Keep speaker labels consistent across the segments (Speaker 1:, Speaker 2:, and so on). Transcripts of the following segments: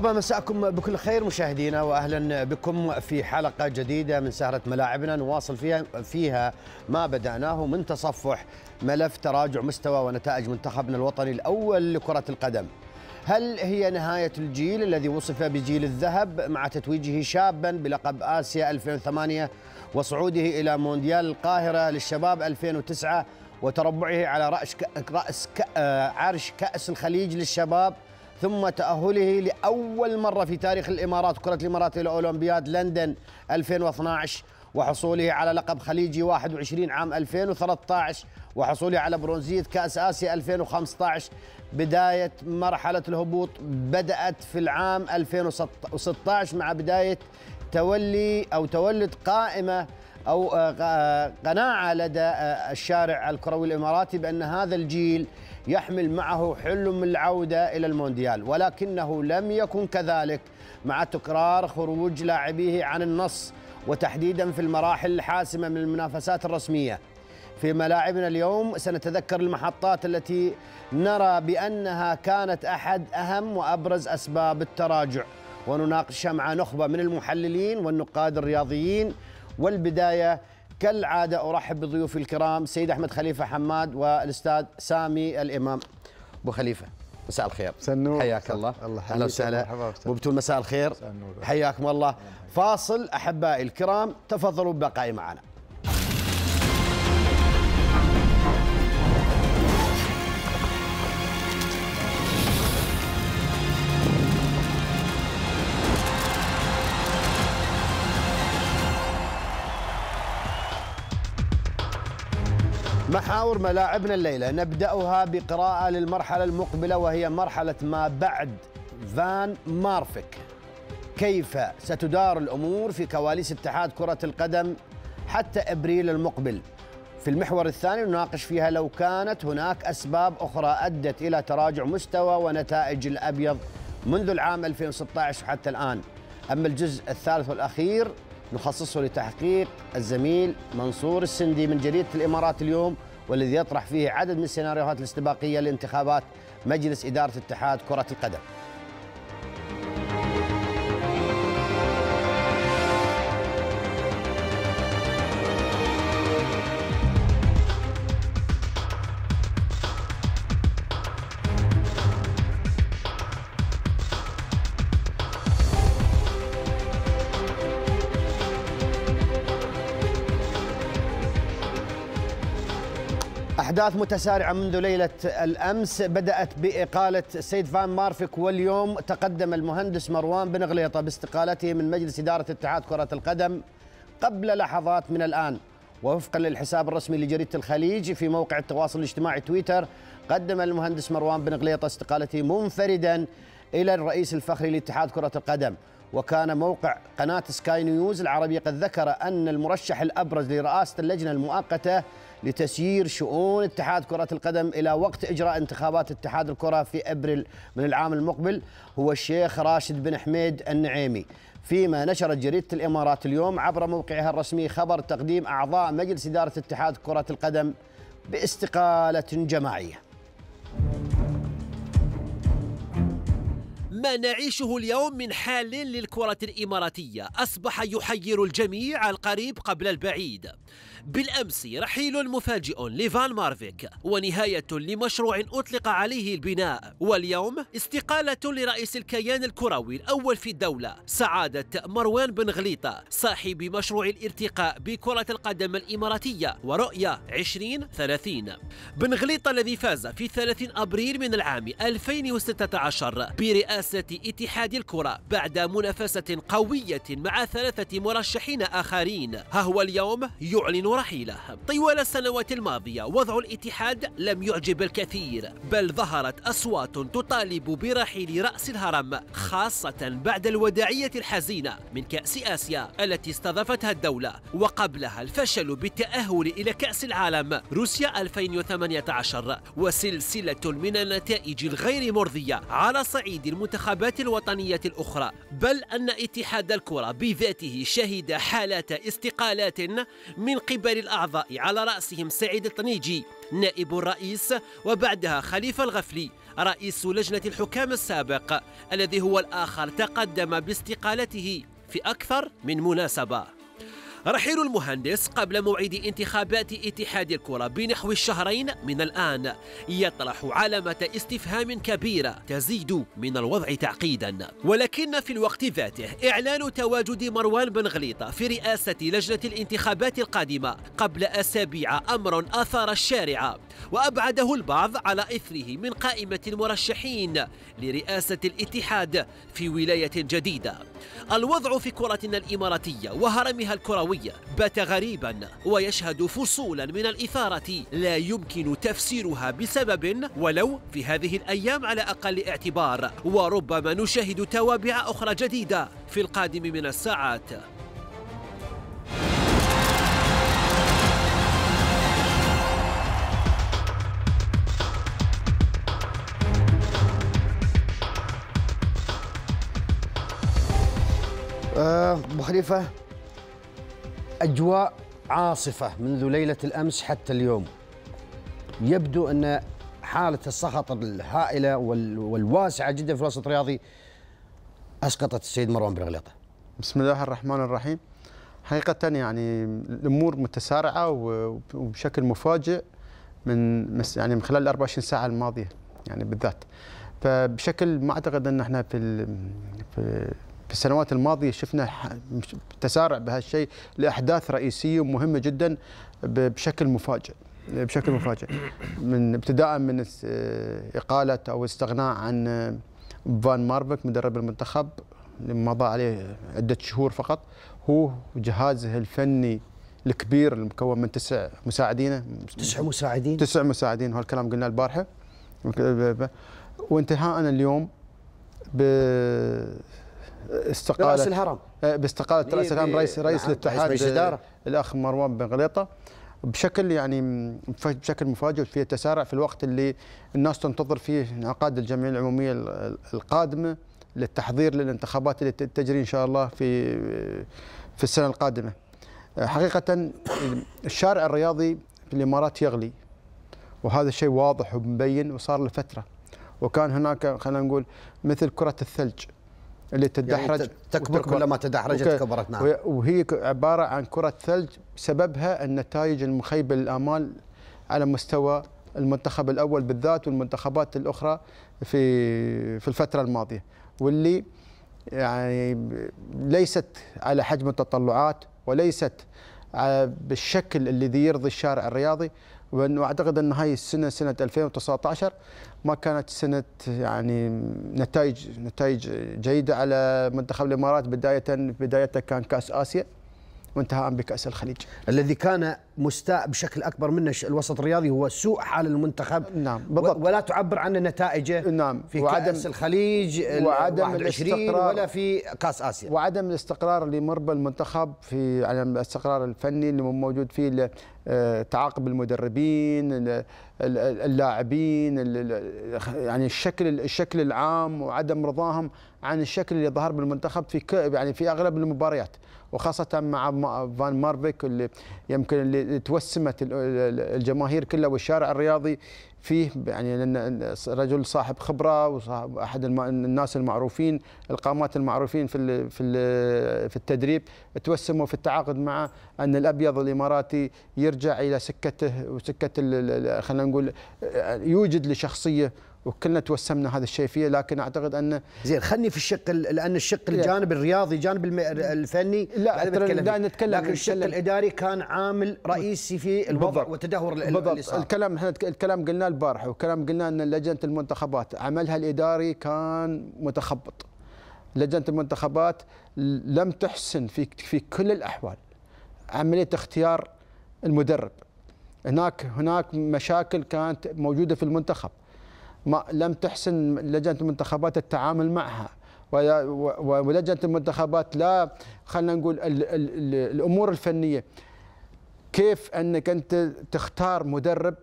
Speaker 1: مرحبا مساءكم بكل خير مشاهدينا واهلا بكم في حلقه جديده من سهره ملاعبنا نواصل فيها فيها ما بداناه من تصفح ملف تراجع مستوى ونتائج منتخبنا الوطني الاول لكره القدم. هل هي نهايه الجيل الذي وصف بجيل الذهب مع تتويجه شابا بلقب اسيا 2008 وصعوده الى مونديال القاهره للشباب 2009 وتربعه على راس كأس آه، عرش كاس الخليج للشباب 2010 ثم تأهله لأول مرة في تاريخ الإمارات كرة الإمارات إلى أولمبياد لندن 2012 وحصوله على لقب خليجي 21 عام 2013 وحصوله على برونزية كأس آسيا 2015 بداية مرحلة الهبوط بدأت في العام 2016 مع بداية تولي أو تولد قائمة أو آه، آه، قناعة لدى آه، الشارع الكروي الإماراتي بأن هذا الجيل يحمل معه حلم العودة إلى المونديال ولكنه لم يكن كذلك مع تكرار خروج لاعبيه عن النص وتحديدا في المراحل الحاسمة من المنافسات الرسمية في ملاعبنا اليوم سنتذكر المحطات التي نرى بأنها كانت أحد أهم وأبرز أسباب التراجع ونناقشها مع نخبة من المحللين والنقاد الرياضيين والبداية كالعادة أرحب بضيوفي الكرام سيد أحمد خليفة حماد والأستاذ سامي الإمام أبو خليفة مساء الخير سنو حياك الله الله اهلا وسهلا وبتول مساء الخير حياكم الله فاصل احبائي الكرام تفضلوا بقائي معنا محاور ملاعبنا الليلة نبدأها بقراءة للمرحلة المقبلة وهي مرحلة ما بعد فان مارفك كيف ستدار الأمور في كواليس اتحاد كرة القدم حتى أبريل المقبل في المحور الثاني نناقش فيها لو كانت هناك أسباب أخرى أدت إلى تراجع مستوى ونتائج الأبيض منذ العام 2016 وحتى الآن أما الجزء الثالث والأخير نخصصه لتحقيق الزميل منصور السندي من جريدة الإمارات اليوم والذي يطرح فيه عدد من السيناريوهات الاستباقية لانتخابات مجلس إدارة اتحاد كرة القدم أحداث متسارعة منذ ليلة الأمس بدأت بإقالة السيد فان مارفك واليوم تقدم المهندس مروان بن غليطة باستقالته من مجلس إدارة اتحاد كرة القدم قبل لحظات من الآن ووفقا للحساب الرسمي لجريدة الخليج في موقع التواصل الاجتماعي تويتر قدم المهندس مروان بن غليطة استقالته منفردا إلى الرئيس الفخري لاتحاد كرة القدم وكان موقع قناة سكاي نيوز العربيه قد ذكر أن المرشح الأبرز لرئاسة اللجنة المؤقتة لتسيير شؤون اتحاد كرة القدم إلى وقت إجراء انتخابات اتحاد الكرة في أبريل من العام المقبل هو الشيخ راشد بن حميد النعيمي فيما نشرت جريدة الإمارات اليوم عبر موقعها الرسمي خبر تقديم أعضاء مجلس إدارة اتحاد كرة القدم باستقالة جماعية
Speaker 2: ما نعيشه اليوم من حال للكرة الإماراتية أصبح يحير الجميع القريب قبل البعيد بالأمس رحيل مفاجئ لفان مارفيك ونهاية لمشروع أطلق عليه البناء واليوم استقالة لرئيس الكيان الكروي الأول في الدولة سعادة مروان بن غليطة صاحب مشروع الارتقاء بكرة القدم الإماراتية ورؤية 2030 بن غليطة الذي فاز في 30 أبريل من العام 2016 برئاسة اتحاد الكرة بعد منافسة قوية مع ثلاثة مرشحين آخرين ها هو اليوم يعلن رحيله طوال السنوات الماضية وضع الاتحاد لم يعجب الكثير بل ظهرت أصوات تطالب برحيل رأس الهرم خاصة بعد الوداعية الحزينة من كأس آسيا التي استضافتها الدولة وقبلها الفشل بالتأهل إلى كأس العالم روسيا 2018 وسلسلة من النتائج الغير مرضية على صعيد المنتخبات الوطنية الأخرى بل أن اتحاد الكرة بذاته شهد حالات استقالات من قبل كبار الأعضاء على رأسهم سعيد الطنيجي نائب الرئيس وبعدها خليفة الغفلي رئيس لجنة الحكام السابق الذي هو الآخر تقدم باستقالته في أكثر من مناسبة رحيل المهندس قبل موعد انتخابات اتحاد الكرة بنحو الشهرين من الآن يطرح علامة استفهام كبيرة تزيد من الوضع تعقيدا ولكن في الوقت ذاته إعلان تواجد مروان بن غليطة في رئاسة لجنة الانتخابات القادمة قبل أسابيع أمر أثار الشارع وأبعده البعض على إثره من قائمة المرشحين لرئاسة الاتحاد في ولاية جديدة الوضع في كرتنا الإماراتية وهرمها الكروي السماوية بات غريبا ويشهد فصولا من الإثارة لا يمكن تفسيرها بسبب ولو في هذه الأيام على أقل اعتبار وربما نشاهد توابع أخرى جديدة في القادم من الساعات
Speaker 1: أه بخليفة أجواء عاصفة منذ ليلة الأمس حتى اليوم يبدو أن حالة السخط الهائلة
Speaker 3: والواسعة جدا في الوسط الرياضي أسقطت السيد مروان بن غليطة بسم الله الرحمن الرحيم حقيقة يعني الأمور متسارعة وبشكل مفاجئ من يعني من خلال 24 ساعة الماضية يعني بالذات فبشكل ما أعتقد أن احنا في, في في السنوات الماضيه شفنا تسارع بهالشيء لاحداث رئيسيه مهمه جدا بشكل مفاجئ بشكل مفاجئ من ابتداء من اقاله او استغناء عن فان ماربك مدرب المنتخب اللي مضى عليه عده شهور فقط هو وجهازه الفني الكبير المكون من تسع مساعدين تسع مساعدين تسع مساعدين هالكلام قلنا البارحه وانتهاءنا اليوم استقاله رئيس الهرم آه، باستقاله إيه، رئيس الهرم رئيس رئيس نعم، الاتحاد آه، الاخ مروان بن غليطه بشكل يعني بشكل مفاجئ في تسارع في الوقت اللي الناس تنتظر فيه انعقاد الجمعيه العموميه القادمه للتحضير للانتخابات اللي تجري ان شاء الله في آه، في السنه القادمه. حقيقه الشارع الرياضي في الامارات يغلي وهذا الشيء واضح ومبين وصار لفتره وكان هناك خلينا نقول مثل كره الثلج اللي يعني تدحرج يعني تكبر كلما تدحرجت كبرت نعم وهي عباره عن كره ثلج سببها النتائج المخيبه للامال على مستوى المنتخب الاول بالذات والمنتخبات الاخرى في في الفتره الماضيه واللي يعني ليست على حجم التطلعات وليست بالشكل الذي يرضي الشارع الرياضي وانه اعتقد ان هاي السنه سنه 2019 ما كانت سنه يعني نتائج نتائج جيده على منتخب الامارات بدايه بدايته كان كاس اسيا وانتهاء بكأس الخليج الذي كان مستاء بشكل
Speaker 1: أكبر منه الوسط الرياضي هو سوء حال المنتخب نعم بالضبط ولا تعبر عن نتائجه نعم في وعدم كأس الخليج وعدم الاستقرار ولا
Speaker 3: في كأس آسيا وعدم الاستقرار اللي مر بالمنتخب في عدم الاستقرار الفني اللي موجود فيه آه، تعاقب المدربين اللاعبين يعني الشكل الشكل العام وعدم رضاهم عن الشكل اللي ظهر بالمنتخب في يعني في اغلب المباريات وخاصه مع فان مارفيك اللي يمكن اللي توسمت الجماهير كلها والشارع الرياضي فيه يعني لان رجل صاحب خبره وصاحب احد الناس المعروفين القامات المعروفين في في في التدريب توسموا في التعاقد مع ان الابيض الاماراتي يرجع الى سكته وسكه خلينا نقول يوجد لشخصيه وكلنا توسمنا هذا الشيء فيه لكن اعتقد انه زين خلني في الشق لان الشق إيه. الجانب الرياضي الجانب الفني
Speaker 1: لا نتكلم نتكلم لكن الشق الاداري كان عامل رئيسي في الوضع بالضبط وتدهور بالضبط
Speaker 3: الكلام احنا الكلام قلناه البارحه والكلام قلناه ان لجنه المنتخبات عملها الاداري كان متخبط لجنه المنتخبات لم تحسن في في كل الاحوال عمليه اختيار المدرب هناك هناك مشاكل كانت موجوده في المنتخب ما لم تحسن لجنه المنتخبات التعامل معها ولجنه المنتخبات لا خلنا نقول الامور الفنيه كيف انك انت تختار مدرب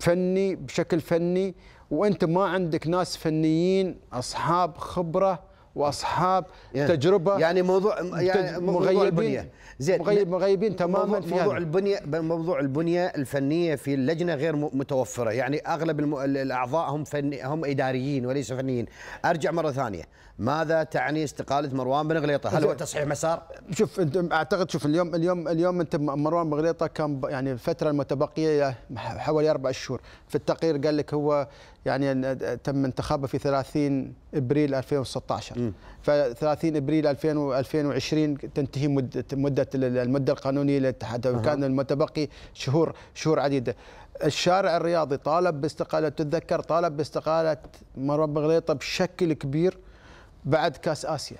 Speaker 3: فني بشكل فني وانت ما عندك ناس فنيين اصحاب خبره واصحاب يعني تجربه يعني موضوع يعني مغيبين زين مغيب مغيبين تماما موضوع في موضوع البنيه
Speaker 1: موضوع البنيه الفنيه في اللجنه غير متوفره يعني اغلب الاعضاء هم فني هم اداريين وليس فنيين ارجع مره ثانيه ماذا تعني استقاله مروان بن غليطه؟ هل هو تصحيح
Speaker 3: مسار؟ شوف انت اعتقد شوف اليوم اليوم اليوم انت مروان بن غليطه كان يعني الفتره المتبقيه حوالي اربع شهور، في التقرير قال لك هو يعني تم انتخابه في 30 ابريل 2016 ف 30 ابريل 2020 تنتهي مده مده المده القانونيه للاتحاد وكان المتبقي شهور شهور عديده الشارع الرياضي طالب باستقاله تتذكر طالب باستقاله مروان بن غليطه بشكل كبير بعد كاس اسيا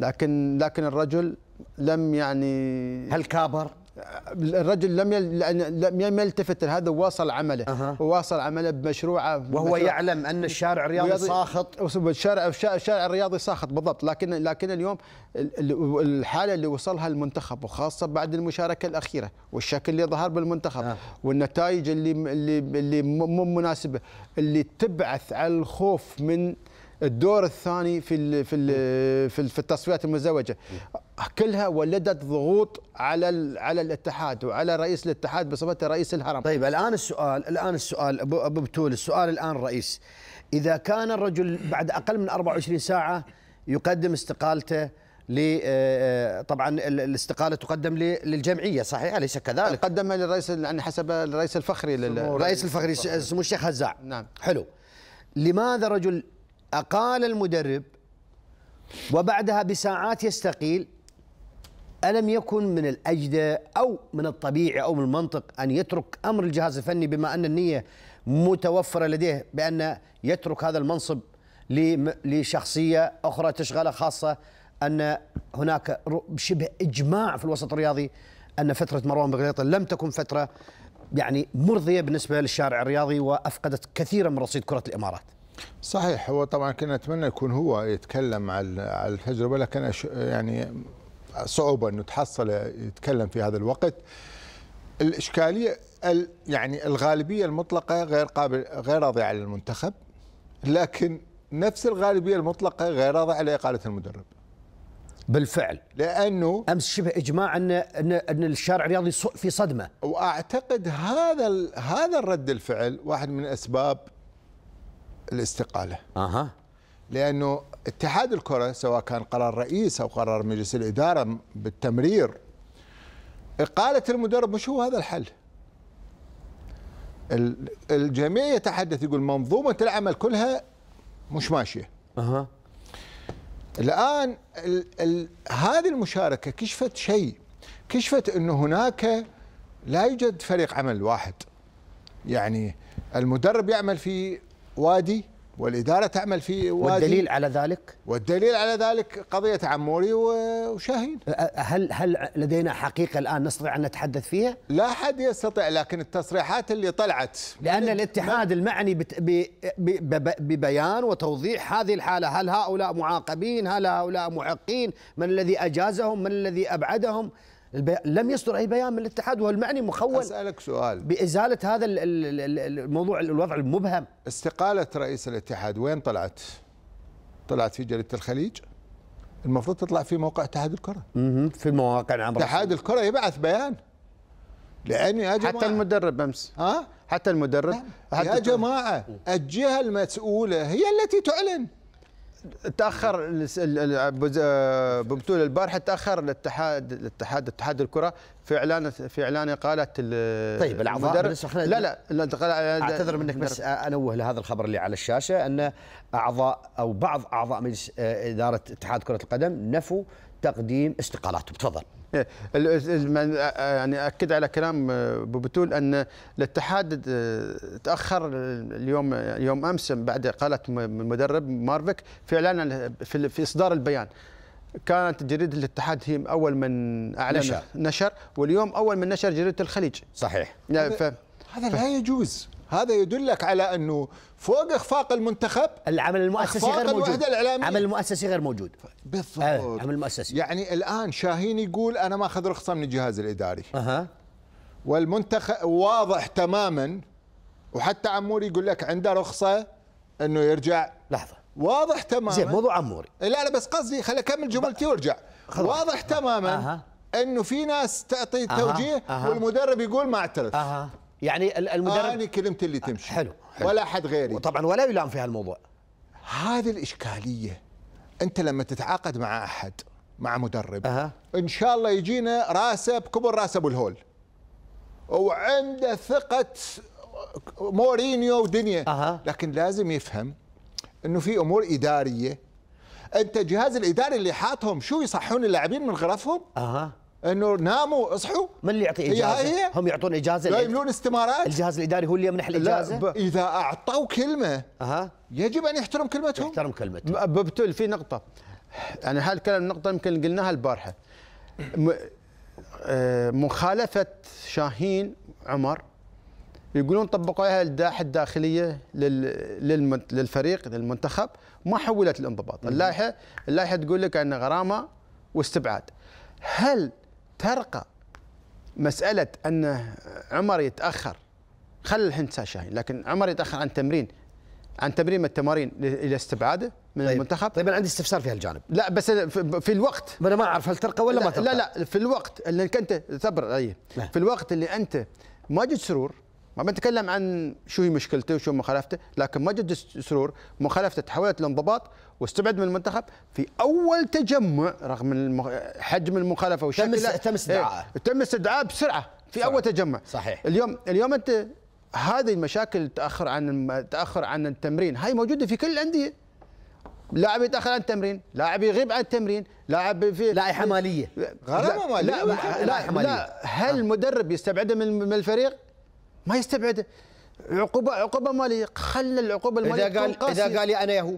Speaker 3: لكن لكن الرجل لم يعني هل كابر؟ الرجل لم لم يلتفت لهذا وواصل عمله أه. وواصل عمله بمشروعه وهو بمشروع يعلم
Speaker 1: ان الشارع الرياضي
Speaker 3: ساخط الشارع الشارع الرياضي ساخط بالضبط لكن لكن اليوم الحاله اللي وصلها المنتخب وخاصه بعد المشاركه الاخيره والشكل اللي ظهر بالمنتخب أه. والنتائج اللي اللي اللي مو مناسبه اللي تبعث على الخوف من الدور الثاني في في في التصفيات المزوجه كلها ولدت ضغوط على على الاتحاد وعلى رئيس الاتحاد بصفته رئيس الهرم. طيب الان السؤال الان السؤال ابو بتول السؤال الان الرئيس
Speaker 1: اذا كان الرجل بعد اقل من 24 ساعه يقدم استقالته ل آه، آه، طبعا الاستقاله تقدم للجمعيه صحيح اليس كذلك؟ قدمها للرئيس يعني حسب الرئيس الفخري الرئيس الفخري سمو الشيخ هزاع نعم حلو لماذا رجل أقال المدرب وبعدها بساعات يستقيل ألم يكن من الأجدى أو من الطبيعي أو من المنطق أن يترك أمر الجهاز الفني بما أن النية متوفرة لديه بأن يترك هذا المنصب لشخصية أخرى تشغله خاصة أن هناك شبه إجماع في الوسط الرياضي أن فترة مروان بغليطة لم تكن فترة يعني مرضية بالنسبة للشارع الرياضي وأفقدت كثيرا من رصيد كرة الإمارات
Speaker 4: صحيح هو طبعا كنا نتمنى يكون هو يتكلم على التجربه لكن يعني صعوبه انه تحصل يتكلم في هذا الوقت الاشكاليه يعني الغالبيه المطلقه غير قابل غير راضيه على المنتخب لكن نفس الغالبيه المطلقه غير راضيه على اقاله المدرب بالفعل لانه امس شبه اجماع ان ان ان الشارع الرياضي في صدمه واعتقد هذا هذا الرد الفعل واحد من اسباب الاستقاله اها لانه اتحاد الكره سواء كان قرار رئيس او قرار مجلس الاداره بالتمرير اقاله المدرب مش هو هذا الحل الجميع يتحدث يقول منظومه العمل كلها مش ماشيه اها الان الـ الـ هذه المشاركه كشفت شيء كشفت انه هناك لا يوجد فريق عمل واحد يعني المدرب يعمل في وادي والإدارة تعمل في وادي والدليل على ذلك والدليل على ذلك قضية عموري وشاهين أه، أه، هل هل لدينا حقيقة الآن نستطيع أن نتحدث فيها؟ لا أحد يستطيع لكن التصريحات اللي طلعت
Speaker 1: لأن الاتحاد المعني ببيان وتوضيح هذه الحالة هل هؤلاء معاقبين هل هؤلاء محقين من الذي أجازهم من الذي أبعدهم البي... لم يصدر أي بيان من الاتحاد والمعني مخول
Speaker 4: أسألك سؤال بإزالة هذا الموضوع الوضع المبهم استقالة رئيس الاتحاد وين طلعت؟ طلعت في جريدة الخليج المفروض تطلع في موقع اتحاد الكرة في المواقع نعم اتحاد الكرة يبعث بيان لأني
Speaker 3: يا جماعة حتى المدرب أمس ها؟ حتى المدرب نعم. حتى يا جماعة الجهة المسؤولة هي التي تعلن تاخر ببطوله آه، البارحه تاخر الاتحاد الاتحاد اتحاد الكره في اعلان في اعلان اقاله طيب الاعضاء لا لا لا اعتذر منك بس
Speaker 1: انوه لهذا الخبر اللي على الشاشه ان اعضاء او بعض اعضاء مجلس آه، اداره اتحاد كره القدم نفوا
Speaker 3: تقديم استقالاتهم تفضل إيه، يعني اكد على كلام آه، ابو بتول ان الاتحاد آه، تاخر اليوم يوم امس بعد قالت المدرب مارفك في اعلان في اصدار البيان كانت جريده الاتحاد هي اول من اعلن نشر, نشر واليوم اول من نشر جريده الخليج صحيح ف... هذا لا يجوز هذا يدلك على انه فوق اخفاق
Speaker 4: المنتخب العمل المؤسسي غير موجود العمل المؤسسي غير موجود بالضبط العمل آه، المؤسسي يعني الان شاهين يقول انا ما اخذ رخصه من الجهاز الاداري اها والمنتخب واضح تماما وحتى عموري يقول لك عنده رخصه انه يرجع لحظه واضح تماما زين موضوع عموري لا لا بس قصدي خليني اكمل جملتي وارجع واضح تماما أه. انه في ناس تعطي توجيه أه. أه. والمدرب يقول ما اعترف أه. يعني المدرب آه انا يعني كلمتي اللي تمشي حلو, حلو ولا حد غيري وطبعا ولا يلام في هالموضوع هذه الاشكاليه انت لما تتعاقد مع احد مع مدرب أه. ان شاء الله يجينا راسه بكبر راسه ابو الهول وعنده ثقه مورينيو ودنيا أه. لكن لازم يفهم انه في امور اداريه انت الجهاز الاداري اللي حاطهم شو يصحون اللاعبين من غرفهم؟ اها انه ناموا اصحوا من اللي يعطي اجازه؟ هي هي؟ هم يعطون اجازه
Speaker 1: لا يملون استمارات الجهاز الاداري هو اللي يمنح الاجازه؟ لا
Speaker 3: اذا اعطوا كلمه اها يجب ان يحترم كلمتهم يحترم كلمتهم ببتل في نقطه انا يعني هالكلام نقطه يمكن قلناها البارحه آه، مخالفه شاهين عمر يقولون طبقوا عليها اللائحه الداخليه للفريق للمنتخب ما حولت الانضباط اللائحه اللائحه تقول لك ان غرامه واستبعاد هل ترقى مسألة أن عمر يتأخر خلى الحين شاهين لكن عمر يتأخر عن تمرين عن تمرين التمارين الى استبعاده من طيب. المنتخب طيب انا عندي استفسار في هالجانب لا بس في الوقت انا ما اعرف هل ترقى ولا لا ما ترقى لا لا في الوقت اللي انت صبر نعم. في الوقت اللي انت ماجد سرور ما بنتكلم عن شو هي مشكلته وشو مخالفته لكن مجد سرور مخالفته تحولت لانضباط واستبعد من المنتخب في اول تجمع رغم حجم المخالفه وشكلها تم تم إيه، تم استدعاء بسرعه في صحيح. اول تجمع صحيح اليوم اليوم انت هذه المشاكل تاخر عن تاخر عن التمرين هاي موجوده في كل الانديه لاعب يتاخر عن التمرين، لاعب يغيب عن التمرين، لاعب في لائحه ماليه غرامه ماليه لا لا, لا, لا, لا هل آه. المدرب يستبعده من الفريق؟ ما يستبعد عقوبه عقوبه ماليه خلى العقوبه الماليه اذا قال اذا قال لي انا يهو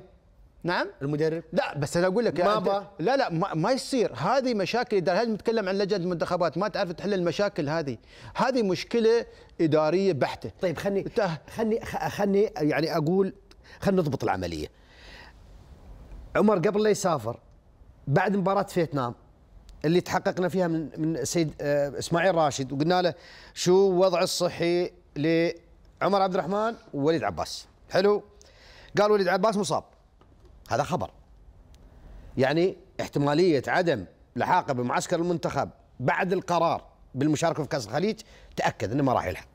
Speaker 3: نعم المدرب لا بس انا اقول لك يعني ما لا لا ما, ما يصير هذه مشاكل اداريه هل نتكلم عن لجنه المنتخبات ما تعرف تحل المشاكل هذه هذه مشكله اداريه بحته طيب خلني خلني خلني يعني اقول خلينا
Speaker 1: نضبط العمليه عمر قبل لا يسافر بعد مباراه فيتنام اللي تحققنا فيها من من السيد آه، اسماعيل راشد وقلنا له شو وضع الصحي لعمر عبد الرحمن ووليد عباس حلو قال وليد عباس مصاب هذا خبر يعني احتماليه عدم لحاقه بمعسكر المنتخب بعد القرار بالمشاركه في كاس الخليج تاكد انه ما راح يلحق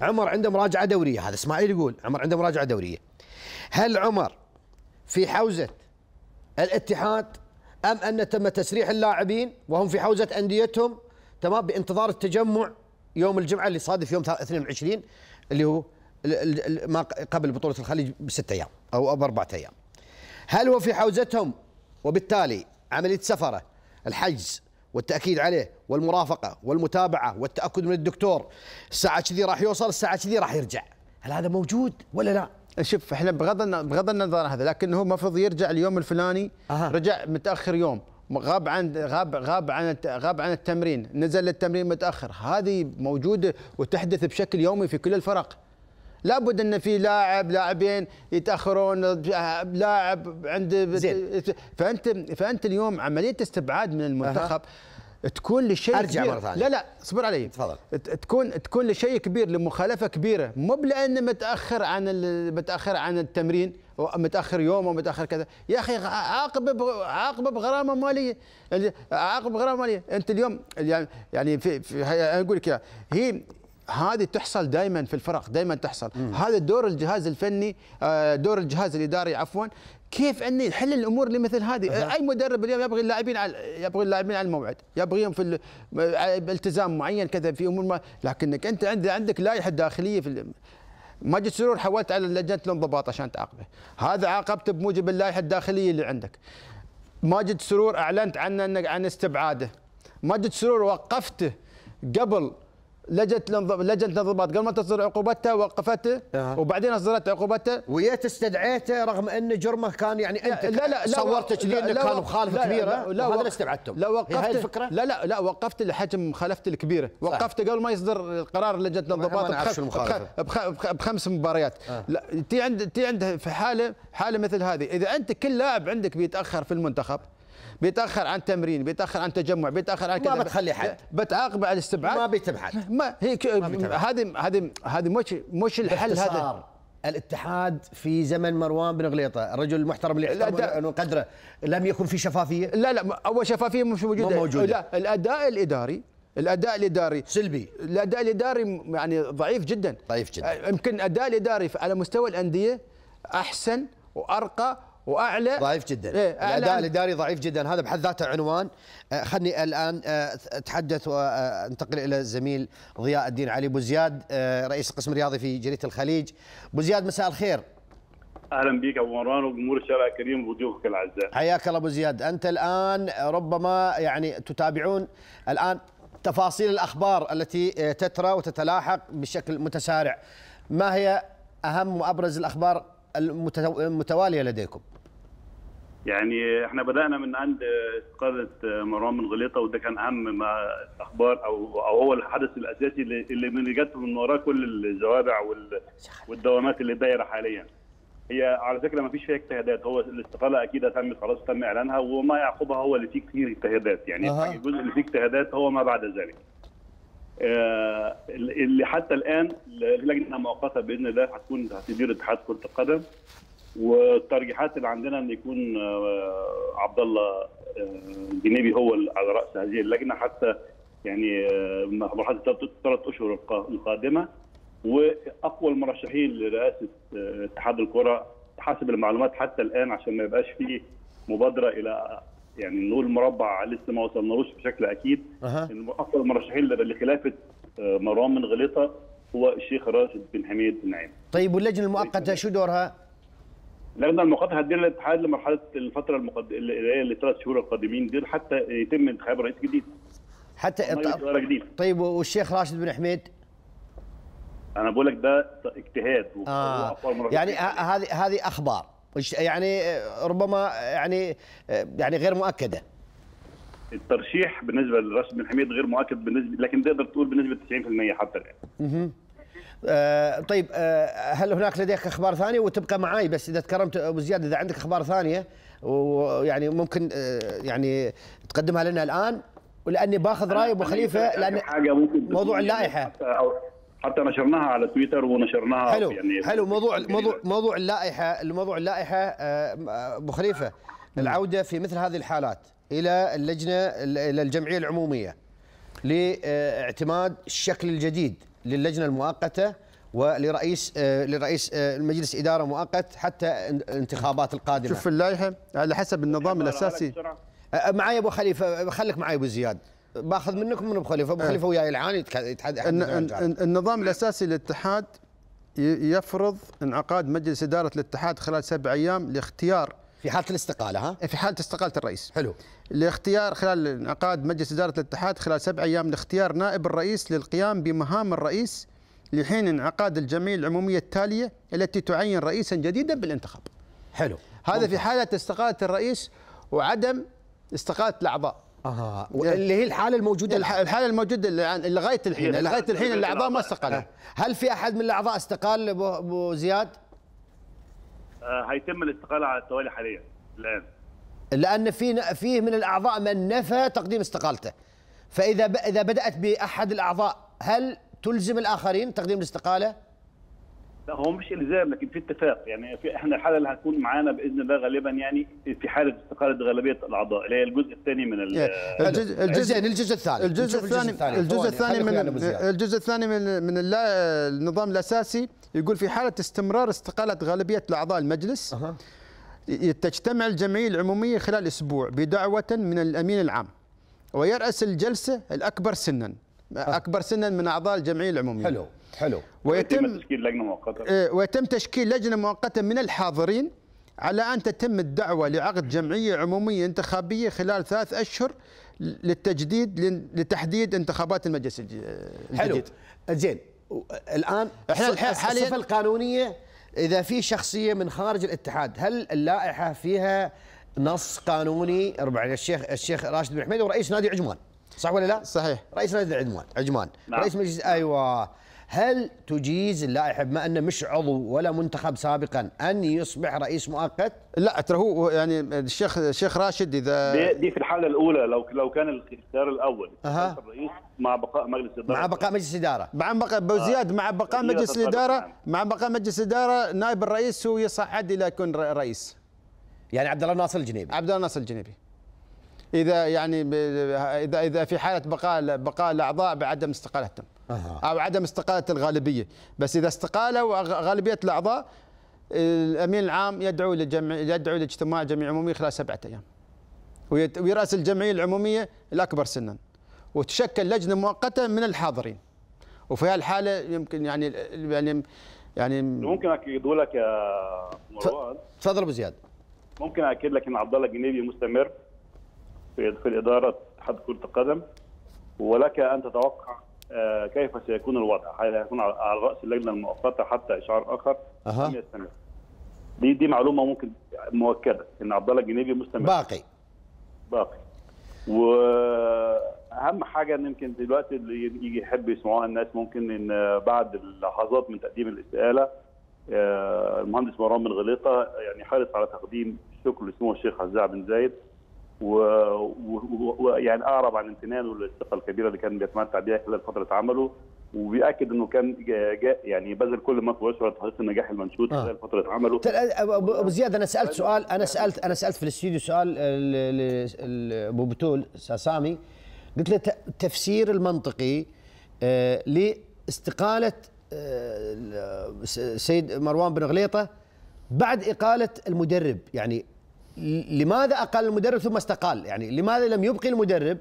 Speaker 1: عمر عنده مراجعه دوريه هذا اسماعيل يقول عمر عنده مراجعه دوريه هل عمر في حوزه الاتحاد أم أن تم تسريح اللاعبين وهم في حوزة أنديتهم تمام بانتظار التجمع يوم الجمعة اللي صادف يوم 22 اللي هو ما قبل بطولة الخليج بستة أيام أو بأربعة أيام هل هو في حوزتهم وبالتالي عملية سفره الحجز والتأكيد عليه والمرافقة والمتابعة والتأكد من الدكتور
Speaker 3: الساعة كذي راح يوصل الساعة كذي راح يرجع هل هذا موجود ولا لا؟ شوف احنا بغض النظر بغض النظر هذا لكن هو المفروض يرجع اليوم الفلاني أه. رجع متاخر يوم غاب عن غاب غاب عن غاب عن التمرين نزل التمرين متاخر هذه موجوده وتحدث بشكل يومي في كل الفرق لابد ان في لاعب لاعبين يتاخرون لاعب عند زين. فانت فانت اليوم عمليه استبعاد من المنتخب أه. تكون لشيء ارجع كبير. مره ثانيه لا لا اصبر علي تفضل تكون تكون لشيء كبير لمخالفه كبيره مو بلان متاخر عن متاخر عن التمرين متاخر يوم ومتاخر كذا يا اخي عاقب عاقب بغرامه ماليه عاقب بغرامه ماليه انت اليوم يعني يعني في, في اقول لك هي هذه تحصل دائما في الفرق دائما تحصل مم. هذا دور الجهاز الفني آه، دور الجهاز الاداري عفوا كيف انه يحل الامور اللي مثل هذه أه. اي مدرب اليوم يبغي اللاعبين على يبغي اللاعبين على الموعد يبغيهم في التزام معين كذا في امور ما لكنك انت عندك لائحه داخليه في ال... ماجد سرور حولت على لجنه الانضباط عشان تعاقبه هذا عاقبته بموجب اللائحه الداخليه اللي عندك ماجد سرور اعلنت عن عن استبعاده ماجد سرور وقفته قبل لجنه لجنه الانضباط قبل ما تصدر عقوبتها وقفته أه. وبعدين اصدرت عقوبته ويت استدعيته رغم ان جرمه كان يعني انت لا لا صورتك لي انه كان مخالفه كبيره لا لا لا استبعدتم لا وقفت الفكره لا لا لا وقفت الحجم مخالفته الكبيره وقفته قبل ما يصدر قرار لجنه الانضباط بخمس, بخمس, مباريات أه. تي عند تي عند في حاله حاله مثل هذه اذا انت كل لاعب عندك بيتاخر في المنتخب بيتاخر عن تمرين بيتاخر عن تجمع بيتاخر عن كذا ما بتخلي حد بتعاقب على الاستبعاد ما بيتبعد ما هي هذه هذه هذه مش مش الحل هذا الاتحاد في زمن مروان
Speaker 1: بن غليطه الرجل المحترم اللي قدره لم يكن في شفافيه لا لا اول شفافيه
Speaker 3: مش موجوده, موجودة. لا الاداء الاداري الاداء الاداري سلبي الاداء الاداري يعني ضعيف جدا ضعيف جدا آه، يمكن الاداء الاداري على مستوى الانديه احسن وارقى واعلى ضعيف جدا إيه، الاداء الاداري ضعيف جدا هذا بحد ذاته عنوان
Speaker 1: آه، خلني الان آه، اتحدث وانتقل آه، الى الزميل ضياء الدين علي ابو زياد رئيس القسم الرياضي في جريده الخليج ابو زياد مساء الخير
Speaker 5: اهلا بك ابو مروان وجمهور الشارع الكريم وضيوفك الاعزاء
Speaker 1: حياك الله ابو زياد انت الان ربما يعني تتابعون الان تفاصيل الاخبار التي تترى وتتلاحق بشكل متسارع ما هي اهم وابرز الاخبار المتواليه لديكم
Speaker 5: يعني احنا بدانا من عند استقاله مروان من غليطه وده كان اهم ما الاخبار او او هو الحدث الاساسي اللي من جت من وراه كل الزوابع والدوامات اللي دايره حاليا. هي على فكره ما فيش فيها اجتهادات هو الاستقاله اكيد تم خلاص تم اعلانها وما يعقبها هو اللي فيه كثير اجتهادات يعني أه. الجزء اللي فيه اجتهادات هو ما بعد ذلك. آه اللي حتى الان لجنه مؤقته باذن الله هتكون هتدير اتحاد كره القدم والترجيحات اللي عندنا ان يكون آه، عبد الله الجنيبي آه، هو على راس هذه اللجنه حتى يعني آه، مرحله الثلاث اشهر القادمه واقوى المرشحين لرئاسه اتحاد الكره حسب المعلومات حتى الان عشان ما يبقاش فيه مبادره الى يعني نقول مربع لسه ما وصلنالوش بشكل اكيد أه. اقوى المرشحين لخلافه مروان من غليطه هو الشيخ راشد بن حميد بن عين
Speaker 1: طيب واللجنه المؤقته طيب. شو دورها؟
Speaker 5: لجنة المقاطعه هتدير الاتحاد لمرحله الفتره المقد... اللي هي الثلاث شهور القادمين دي حتى يتم انتخاب رئيس جديد
Speaker 1: حتى جديد. طيب والشيخ راشد بن حميد
Speaker 5: انا بقول لك ده اجتهاد آه. يعني
Speaker 1: هذه هذه اخبار يعني آه، ربما يعني آه، يعني غير مؤكده
Speaker 5: الترشيح بالنسبه لراشد بن حميد غير مؤكد بالنسبه لكن تقدر تقول بنسبه 90% حتى
Speaker 1: الان آه طيب آه هل هناك لديك اخبار ثانيه وتبقى معي بس اذا تكرمت ابو زياد اذا عندك اخبار ثانيه ويعني ممكن آه يعني تقدمها لنا الان ولاني باخذ راي ابو خليفه لان
Speaker 5: موضوع يعني اللائحه حتى, حتى نشرناها على تويتر ونشرناها حلو يعني حلو موضوع
Speaker 1: موضوع موضوع اللائحه الموضوع اللائحه آه، ابو خليفه العوده في مثل هذه الحالات الى اللجنه الى الجمعيه العموميه لاعتماد الشكل الجديد للجنه المؤقته ولرئيس آه، لرئيس آه، المجلس اداره مؤقت حتى الانتخابات القادمه شوف اللائحه على حسب النظام الاساسي آه، معي ابو خليفه خليك
Speaker 3: معي ابو زياد باخذ منكم من ابو خليفه ابو إيه. خليفه وياي العاني النظام الاساسي للاتحاد يفرض انعقاد مجلس اداره الاتحاد خلال سبع ايام لاختيار في حاله الاستقاله ها؟ في حاله استقاله الرئيس. حلو. لاختيار خلال انعقاد مجلس اداره الاتحاد خلال سبع ايام لاختيار نائب الرئيس للقيام بمهام الرئيس لحين انعقاد الجمعيه العموميه التاليه التي تعين رئيسا جديدا بالانتخاب. حلو. هذا ممكن. في حاله استقاله الرئيس وعدم استقاله الاعضاء. اها اللي هي الحاله الموجوده الحاله الموجوده لغايه الحين لغايه الحين الاعضاء ما
Speaker 5: استقالوا. أه.
Speaker 1: هل في احد من الاعضاء استقال ابو زياد؟
Speaker 5: آه، هيتم الاستقاله على التوالي حاليا الان
Speaker 1: لان في فيه من الاعضاء من نفى تقديم استقالته فاذا اذا بدات باحد الاعضاء هل تلزم الاخرين تقديم الاستقاله
Speaker 5: لا هو مش الزام لكن في اتفاق يعني في احنا الحاله اللي هتكون معانا باذن الله غالبا يعني في حاله استقاله غالبيه الاعضاء اللي هي الجزء الثاني من إيه، الجزء آه، الجزء الجزء الثاني الجزء الثاني الجزء الثاني من
Speaker 3: الجزء الثاني من من النظام الاساسي يقول في حاله استمرار استقاله غالبيه الاعضاء المجلس تجتمع الجمعيه العموميه خلال اسبوع بدعوه من الامين العام ويراس الجلسه الاكبر سنا أه. اكبر سنا من اعضاء الجمعيه العموميه حلو
Speaker 5: حلو ويتم تشكيل لجنه مؤقته
Speaker 3: إيه، ويتم تشكيل لجنه مؤقته من الحاضرين على ان تتم الدعوه لعقد جمعيه عموميه انتخابيه خلال ثلاث اشهر للتجديد لتحديد انتخابات المجلس الجديد. حلو زين الان
Speaker 5: احنا حاليا
Speaker 3: القانونيه اذا في شخصيه من خارج الاتحاد
Speaker 1: هل اللائحه فيها نص قانوني ربع الشيخ الشيخ راشد بن حميد ورئيس نادي عجمان صح ولا لا؟ صحيح رئيس نادي عجمان عجمان نعم. رئيس مجلس ايوه هل تجيز اللائحة بما انه مش عضو ولا منتخب سابقا ان يصبح رئيس
Speaker 3: مؤقت؟ لا ترى هو يعني الشيخ الشيخ راشد اذا دي,
Speaker 5: في الحاله الاولى لو لو كان الاختيار الاول أه. الرئيس مع بقاء مجلس الاداره مع بقاء مجلس الاداره
Speaker 3: مع بقاء آه. زياد مع بقاء مجلس الاداره مع بقاء مجلس الاداره نائب الرئيس هو يصعد الى يكون رئيس يعني عبد الله ناصر الجنيبي عبد الله ناصر الجنيبي اذا يعني اذا اذا في حاله بقاء بقاء الاعضاء بعدم استقالتهم او عدم استقاله الغالبيه بس اذا استقالوا غالبيه الاعضاء الامين العام يدعو للجمع يدعو لاجتماع جمعيه عموميه خلال سبعه ايام ويراس الجمعيه العموميه الاكبر سنا وتشكل لجنه مؤقته من الحاضرين وفي هالحاله يمكن يعني يعني يعني ممكن
Speaker 5: اكد لك يا مروان تفضل ابو زياد ممكن اكد لك ان عبد الله جنيبي مستمر في في الاداره اتحاد كره القدم ولك ان تتوقع آه، كيف سيكون الوضع؟ هل هيكون على راس اللجنه المؤقته حتى اشعار اخر؟ اها دي دي معلومه ممكن مؤكده ان عبد الله الجنيبي مستمر باقي باقي واهم حاجه ان يمكن دلوقتي اللي يجي يحب يسمعوها الناس ممكن ان بعد اللحظات من تقديم الاستقاله آه، المهندس مروان الغليطه غليطه يعني حرص على تقديم شكر لسمو الشيخ عزاع بن زايد ويعني اعرب عن امتنانه للثقه الكبيره اللي كان بيتمتع بها خلال فتره عمله وبيأكد انه كان جا جا يعني بذل كل ما في وسعه لتحقيق النجاح المنشود آه. خلال فتره عمله طيب،
Speaker 1: ابو زياد انا سالت سؤال انا يعني سالت انا سالت في الاستوديو سؤال ابو بتول سامي قلت له التفسير المنطقي آه، لاستقاله السيد آه، مروان بن غليطه بعد اقاله المدرب يعني لماذا اقل المدرب ثم استقال يعني لماذا لم يبقي المدرب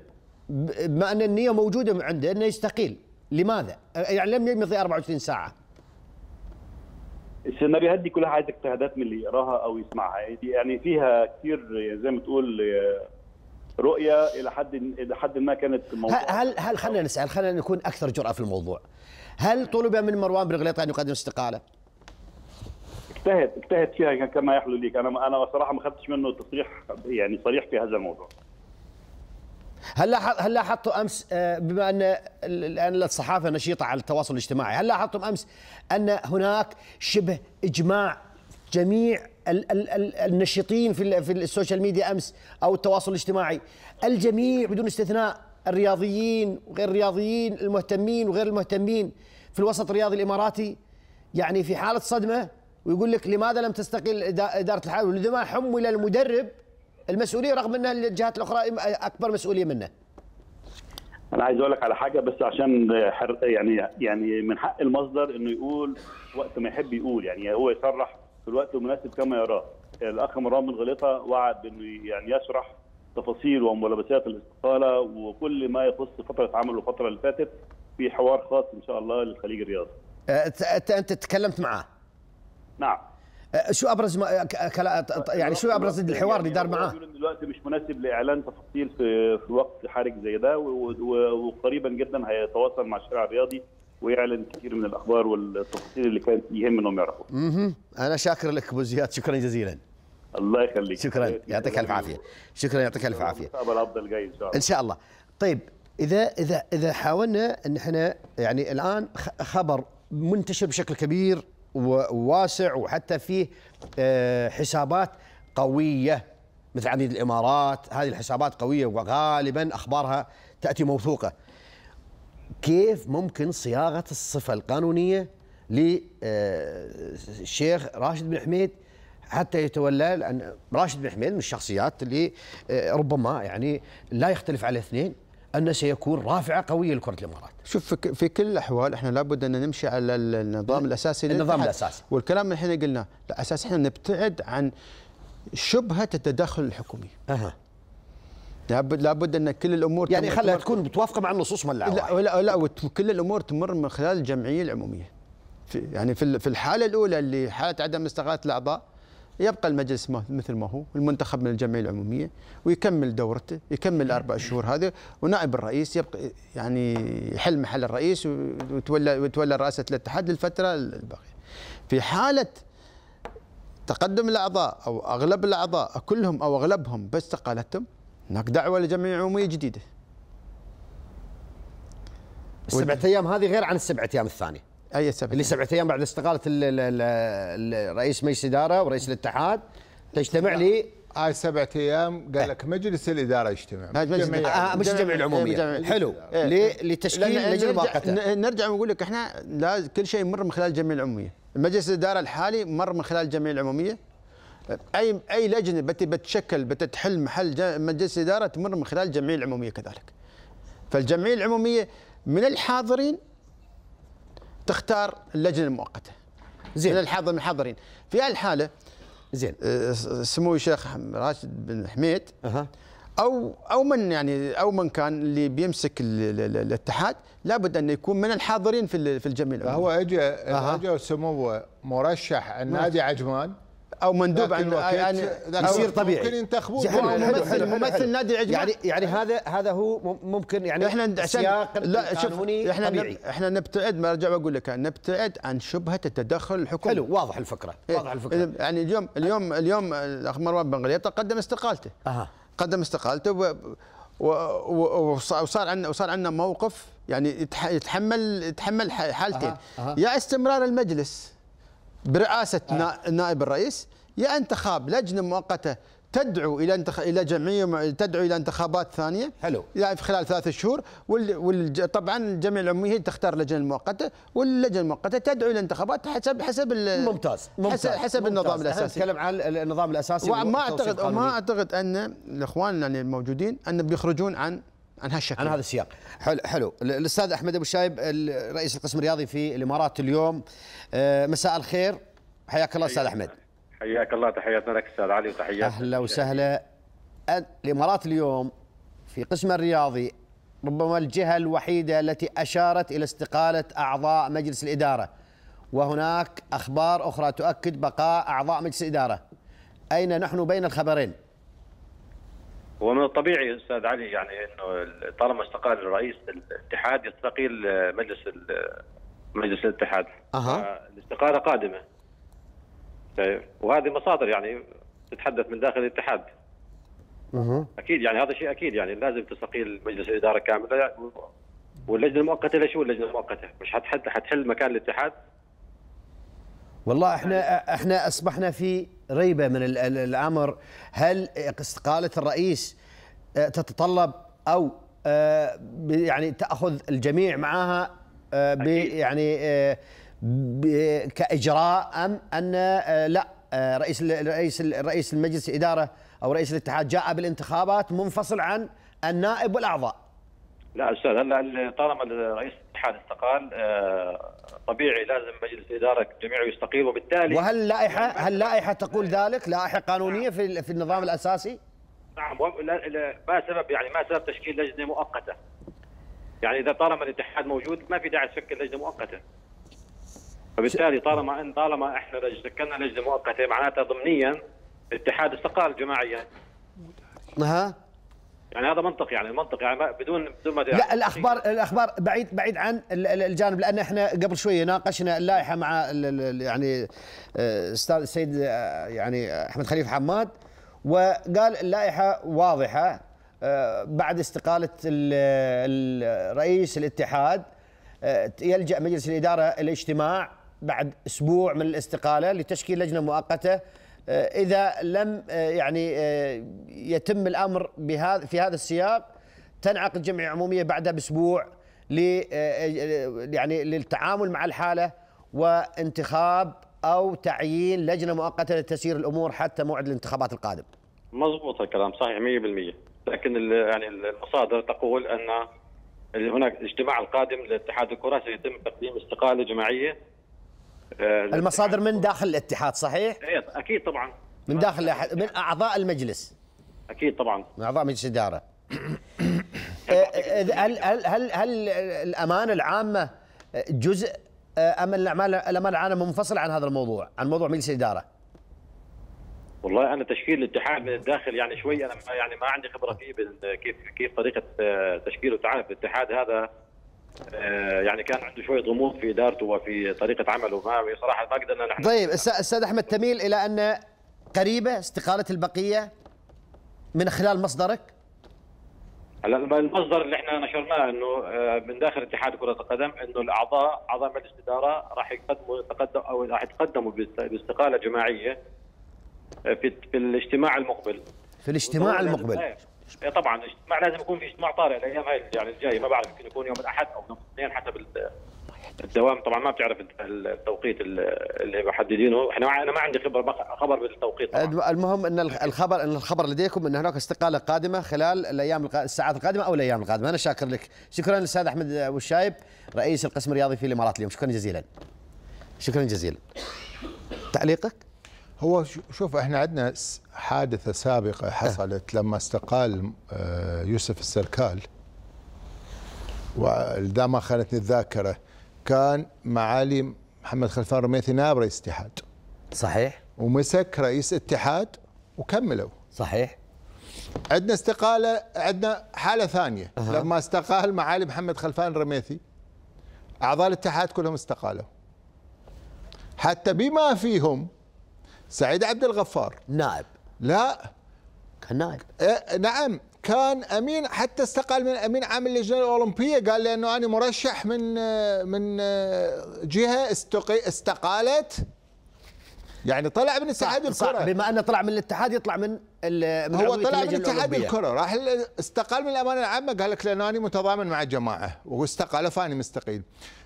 Speaker 1: بما ان النيه موجوده عنده انه يستقيل لماذا يعني لم يمضي 24 ساعه
Speaker 5: السيناريوهات دي كلها عايزه اجتهادات من اللي يقراها او يسمعها يعني فيها كثير زي ما تقول آه، رؤيه الى حد الى حد ما كانت موضوع
Speaker 1: هل هل خلينا نسال خلينا نكون اكثر جرأه في الموضوع هل طلب من مروان غليط ان يقدم استقاله؟
Speaker 5: اجتهد اجتهد فيها كما يحلو ليك انا انا بصراحه ما اخذتش منه تصريح يعني صريح في هذا الموضوع
Speaker 1: هل لاحظ هل لاحظتم امس آه، بما ان الان الصحافه نشيطه على التواصل الاجتماعي، هل لاحظتم امس ان هناك شبه اجماع جميع ال ال النشيطين في في السوشيال ميديا امس او التواصل الاجتماعي، الجميع بدون استثناء الرياضيين وغير الرياضيين، المهتمين وغير المهتمين في الوسط الرياضي الاماراتي يعني في حاله صدمه ويقول لك لماذا لم تستقيل اداره الحرس ولما حمل المدرب المسؤوليه رغم ان الجهات الاخرى اكبر مسؤوليه منه
Speaker 5: انا عايز اقول لك على حاجه بس عشان يعني يعني من حق المصدر انه يقول وقت ما يحب يقول يعني هو يصرح في الوقت المناسب كما يراه الاخ مرام من غلطه وعد انه يعني يشرح تفاصيل وملابسات الاستقاله وكل ما يخص فتره عمله الفتره اللي فاتت في حوار خاص ان شاء الله للخليج الرياضي
Speaker 1: أه، انت تكلمت معاه نعم أه، شو ابرز ما أه، أه، يعني شو ابرز الحوار اللي يعني دار معاه؟
Speaker 5: دلوقتي مش مناسب لاعلان تفاصيل في في وقت حرج زي ده وقريبا جدا هيتواصل مع الشارع الرياضي ويعلن كثير من الاخبار والتفاصيل اللي كانت يهم انهم يعرفوها.
Speaker 1: اها انا شاكر لك ابو زياد شكرا جزيلا. الله يخليك شكرا يعطيك الف عافيه شكرا يعطيك الف عافيه
Speaker 5: المستقبل افضل جاي ان شاء الله ان شاء
Speaker 1: الله طيب اذا اذا اذا حاولنا ان احنا يعني الان خبر منتشر بشكل كبير وواسع وحتى فيه آه، حسابات قويه مثل عميد الامارات هذه الحسابات قويه وغالبا اخبارها تاتي موثوقه كيف ممكن صياغه الصفه القانونيه للشيخ آه، راشد بن حميد حتى يتولى لان راشد بن حميد من الشخصيات اللي آه، ربما يعني لا يختلف على اثنين أن سيكون رافعة قوية لكرة الإمارات
Speaker 3: شوف في كل الأحوال إحنا لابد أن نمشي على النظام الأساسي النظام الأساسي والكلام اللي إحنا قلناه على أساس إحنا نبتعد عن شبهة التدخل الحكومي أه. لابد لابد ان كل الامور يعني خلها تكون متوافقه مع النصوص مال لا لا لا كل الامور تمر من خلال الجمعيه العموميه في يعني في الحاله الاولى اللي حاله عدم استغاثه الاعضاء يبقى المجلس مثل ما هو المنتخب من الجمعيه العموميه ويكمل دورته يكمل الاربع شهور هذه ونائب الرئيس يبقى يعني يحل محل الرئيس وتولى وتولى رئاسه الاتحاد للفتره الباقيه في حاله تقدم الاعضاء او اغلب الاعضاء كلهم او اغلبهم باستقالتهم هناك دعوه لجمعيه عموميه جديده السبعة ايام هذه غير عن السبعة ايام الثانيه
Speaker 1: اي سبعة اللي سبعة ايام بعد استقاله رئيس مجلس الاداره ورئيس الاتحاد
Speaker 4: تجتمع لي هاي سبعة ايام قال لك مجلس الاداره يجتمع
Speaker 1: مجلس آه
Speaker 3: مش الجمعيه العموميه حلو إيه. لتشكيل لجنه مؤقته نرجع ونقول لك احنا لازم كل شيء يمر من خلال الجمعيه العموميه مجلس الاداره الحالي مر من خلال الجمعيه العموميه اي اي لجنه بتتشكل بتتحل محل مجلس الاداره تمر من خلال الجمعيه العموميه كذلك فالجمعيه العموميه من الحاضرين تختار اللجنه المؤقته زين من الحاضر من الحاضرين في الحاله زين آه، سمو الشيخ راشد بن حميد أه. او او من يعني او من كان اللي بيمسك الاتحاد لابد ان يكون من الحاضرين في في الجميع هو اجى أه. اجى سمو مرشح النادي عجمان او مندوب عن
Speaker 1: يعني, يعني يصير طبيعي ممكن ينتخبوه ممثل ممثل نادي العجمه يعني يعني
Speaker 4: هذا هذا
Speaker 1: هو ممكن يعني احنا عشان لا شوف احنا طبيعي. احنا
Speaker 3: نبتعد ما ارجع واقول لك نبتعد عن شبهه التدخل الحكومي حلو واضح الفكره إيه. واضح الفكره يعني اليوم اليوم اليوم الاخ مروان بن غليطه قدم استقالته اها قدم استقالته وصار عندنا وصار عندنا موقف يعني يتحمل يتحمل حالتين يا استمرار المجلس برئاسه آه. نائب الرئيس يا انتخاب لجنه مؤقته تدعو الى الى جمعيه تدعو الى انتخابات ثانيه حلو يعني في خلال ثلاث شهور طبعا الجمعيه العموميه هي تختار اللجنه المؤقته واللجنه المؤقته تدعو الى انتخابات حسب حسب ممتاز ممتاز حسب, حسب ممتاز. النظام الاساسي نتكلم عن النظام الاساسي وما اعتقد ما اعتقد ان الاخوان يعني موجودين ان بيخرجون عن عن هالشكل عن هذا السياق حلو حلو الاستاذ احمد ابو شايب رئيس القسم الرياضي في الامارات
Speaker 1: اليوم آه، مساء الخير حياك الله استاذ احمد
Speaker 6: حياك الله تحياتنا لك استاذ علي وتحياتنا
Speaker 1: اهلا وسهلا الامارات اليوم في قسم الرياضي ربما الجهه الوحيده التي اشارت الى استقاله اعضاء مجلس الاداره وهناك اخبار اخرى تؤكد بقاء اعضاء مجلس الاداره اين نحن بين الخبرين
Speaker 6: ومن الطبيعي استاذ علي يعني انه طالما استقال الرئيس الاتحاد يستقيل مجلس مجلس الاتحاد أه. الاستقاله قادمه طيب. وهذه مصادر يعني تتحدث من داخل الاتحاد أه. اكيد يعني هذا شيء اكيد يعني لازم تستقيل مجلس الاداره كامله واللجنه المؤقته لشو اللجنه المؤقته مش حتحل حتحل مكان الاتحاد
Speaker 1: والله احنا احنا اصبحنا في ريبه من الامر هل استقاله الرئيس آه، تتطلب او آه، يعني تاخذ الجميع معها آه، يعني كاجراء ام ان لا رئيس رئيس رئيس المجلس الاداره او رئيس الاتحاد جاء بالانتخابات منفصل عن النائب والاعضاء.
Speaker 6: لا استاذ هلا طالما رئيس الاتحاد استقال طبيعي لازم مجلس إدارة جميعه يستقيل وبالتالي وهل
Speaker 1: لائحة يعني هل لائحة تقول آه. ذلك لائحة قانونية في في النظام الأساسي؟
Speaker 6: نعم ما سبب يعني ما سبب تشكيل لجنة مؤقتة؟ يعني إذا طالما الاتحاد موجود ما في داعي تشكل لجنة مؤقتة فبالتالي طالما ان طالما احنا شكلنا لجنه مؤقته معناتها ضمنيا الاتحاد استقال جماعيا. يعني هذا منطق يعني منطق يعني بدون بدون ما لا يعني.
Speaker 1: الاخبار الاخبار بعيد بعيد عن الجانب لان احنا قبل شويه ناقشنا اللائحه مع يعني آه، استاذ السيد آه، يعني آه، احمد خليفه حماد وقال اللائحه واضحه بعد استقاله الرئيس الاتحاد يلجا مجلس الاداره الاجتماع بعد اسبوع من الاستقاله لتشكيل لجنه مؤقته آه، اذا لم آه، يعني آه، يتم الامر بهذا في هذا السياق تنعقد جمعيه عموميه بعدها باسبوع ل يعني للتعامل مع الحاله وانتخاب او تعيين لجنه مؤقته لتسيير الامور حتى موعد الانتخابات القادم.
Speaker 6: مضبوط الكلام صحيح 100% لكن يعني المصادر تقول ان هناك الاجتماع القادم لاتحاد الكره سيتم تقديم استقاله جماعيه آه، المصادر
Speaker 1: من داخل الاتحاد صحيح؟
Speaker 6: إيه، اكيد طبعا
Speaker 1: من داخل من اعضاء المجلس اكيد طبعا من اعضاء مجلس الاداره إيه، إيه، هل هل هل هل الامانه العامه جزء آه، ام الاعمال الامانه العامه منفصله عن هذا الموضوع عن موضوع مجلس الاداره؟
Speaker 6: والله انا تشكيل الاتحاد من الداخل يعني شوي انا يعني ما عندي خبره فيه كيف كيف طريقه آه، تشكيل وتعامل الاتحاد هذا آه، يعني كان عنده شويه غموض في ادارته وفي طريقه عمله ما صراحه ما قدرنا نحن طيب
Speaker 1: استاذ احمد تميل الى ان قريبه استقاله البقيه من خلال مصدرك؟
Speaker 6: هلا المصدر اللي احنا نشرناه انه آه، من داخل اتحاد كره القدم انه الاعضاء اعضاء مجلس الاداره راح يقدموا تقدم او راح يتقدموا باستقاله جماعيه آه، في في الاجتماع المقبل
Speaker 1: في الاجتماع المقبل إيه.
Speaker 6: إيه، طبعا الاجتماع لازم يكون في اجتماع طارئ الايام هاي يعني الجايه ما بعرف يمكن يكون يوم الاحد او يوم الاثنين حسب الدوام طبعا ما بتعرف التوقيت اللي محددينه احنا انا ما عندي خبر خبر بالتوقيت طبعا.
Speaker 1: المهم ان الخبر ان الخبر لديكم ان هناك استقاله قادمه خلال الايام الساعات القادمه او الايام القادمه انا شاكر لك شكرا للاستاذ احمد ابو الشايب رئيس القسم الرياضي في الامارات اليوم شكرا جزيلا
Speaker 4: شكرا جزيلا تعليقك هو شوف احنا عندنا حادثه سابقه إيه. حصلت لما استقال آه، يوسف السركال وذا ما خانتني الذاكره كان معالي محمد خلفان رميثي نائب رئيس اتحاد صحيح ومسك رئيس اتحاد وكملوا صحيح عندنا استقاله عندنا حاله ثانيه أه. لما استقال معالي محمد خلفان رميثي اعضاء الاتحاد كلهم استقالوا حتى بما فيهم سعيد عبد الغفار نائب لا كان نائب إيه نعم كان امين حتى استقال من امين عام اللجنه الاولمبيه قال لانه انا مرشح من من جهه استقي استقالت يعني طلع من اتحاد الكره بما انه طلع من الاتحاد يطلع من, من هو طلع من اتحاد الكره راح استقال من الامانه العامه قال لك لانه انا متضامن مع الجماعه واستقال فاني مستقيل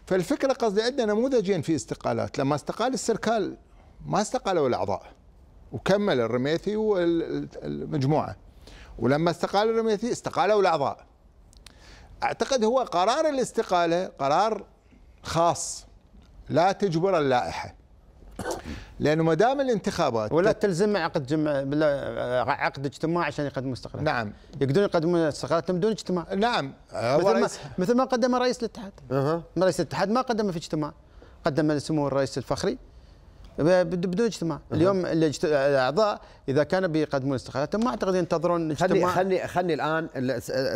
Speaker 4: فالفكره قصدي عندنا نموذجين في استقالات لما استقال السركال ما استقالوا الاعضاء وكمل الرميثي والمجموعه ولما استقال الرميثي استقالوا الاعضاء اعتقد هو قرار الاستقاله قرار خاص
Speaker 3: لا تجبر اللائحه لانه ما دام الانتخابات ولا تلزم عقد جمع عقد اجتماع عشان يقدموا استقالات نعم يقدرون يقدمون استقالتهم بدون اجتماع نعم مثل ما, مثل ما قدم رئيس الاتحاد أه. رئيس الاتحاد ما قدم في اجتماع قدم سمو الرئيس الفخري بدون اجتماع أه. اليوم الاعضاء اذا كانوا بيقدمون استقالاتهم ما اعتقد ينتظرون اجتماع خلي خلي خلي الان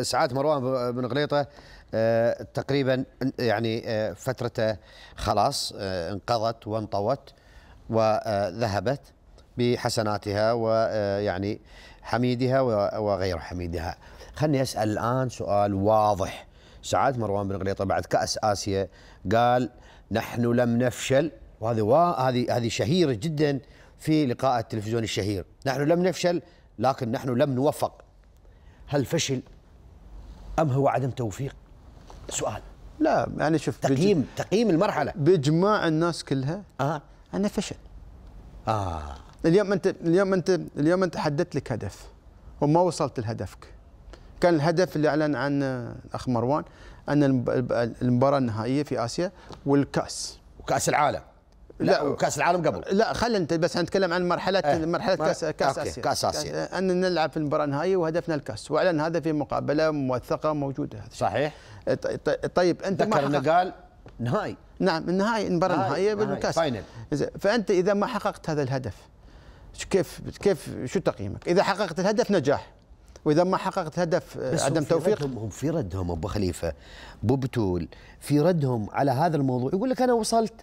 Speaker 3: ساعات مروان
Speaker 1: بن غليطه آه، تقريبا يعني آه، فترته خلاص آه، انقضت وانطوت وذهبت بحسناتها ويعني حميدها وغير حميدها خلني اسال الان سؤال واضح سعاد مروان بن غليطه بعد كاس اسيا قال نحن لم نفشل وهذه هذه هذه شهيره جدا في لقاء التلفزيون الشهير نحن لم نفشل لكن نحن لم نوفق هل فشل ام هو
Speaker 3: عدم توفيق سؤال لا يعني شوف تقييم بج... تقييم المرحله باجماع الناس كلها اه انا فشل اه اليوم انت اليوم انت اليوم انت حددت لك هدف وما وصلت لهدفك كان الهدف اللي اعلن عنه الاخ مروان ان المباراه النهائيه في اسيا والكاس وكاس العالم لا وكاس العالم قبل لا خلينا انت بس نتكلم عن مرحله اه مرحله كاس كاس اسيا كاس اسيا يعني ان نلعب في المباراه النهائيه وهدفنا الكاس واعلن هذا في مقابله موثقه موجوده صحيح طيب انت ذكر انه قال نهائي نعم النهائي المباراه النهائيه بالكاس فانت اذا ما حققت هذا الهدف كيف كيف شو تقييمك؟ اذا حققت الهدف نجاح واذا ما حققت هدف آه، عدم في توفيق ردهم هم في
Speaker 1: ردهم ابو خليفه بتول في ردهم على هذا الموضوع يقول لك انا وصلت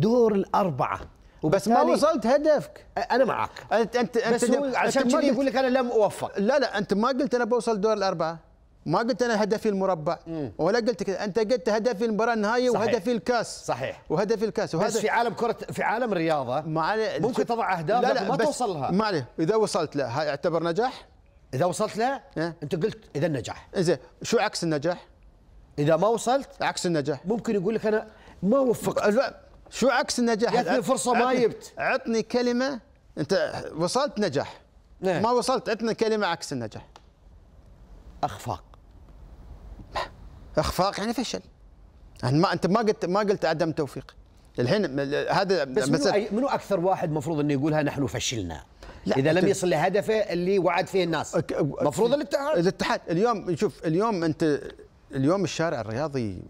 Speaker 3: دور الاربعه بس ما وصلت هدفك انا معك انت انت بس انت عشان كذي يقول لك انا لم اوفق لا لا انت ما قلت انا بوصل دور الاربعه ما قلت انا هدفي المربع مم. ولا قلت كذا انت قلت هدفي المباراه النهائيه وهدفي الكاس صحيح وهدفي الكاس وهدف بس في عالم
Speaker 1: كره في عالم الرياضه ما ممكن تضع اهداف لا لا ما توصل لها ما عليه
Speaker 3: اذا وصلت لها يعتبر نجاح اذا وصلت لها أه؟ انت قلت اذا نجاح زين شو عكس النجاح اذا ما وصلت عكس النجاح ممكن يقول لك انا ما وفقت شو عكس النجاح جاتني فرصه ما جبت عطني كلمه انت وصلت نجاح نعم. ما وصلت عطنا كلمه عكس النجاح اخفاق اخفاق يعني فشل يعني ما انت ما قلت ما قلت عدم توفيق الحين هذا بس منو, منو, منو اكثر واحد مفروض انه يقولها نحن فشلنا لا اذا لم يصل لهدفه اللي وعد فيه الناس المفروض الاتحاد الاتحاد اليوم شوف اليوم انت اليوم الشارع الرياضي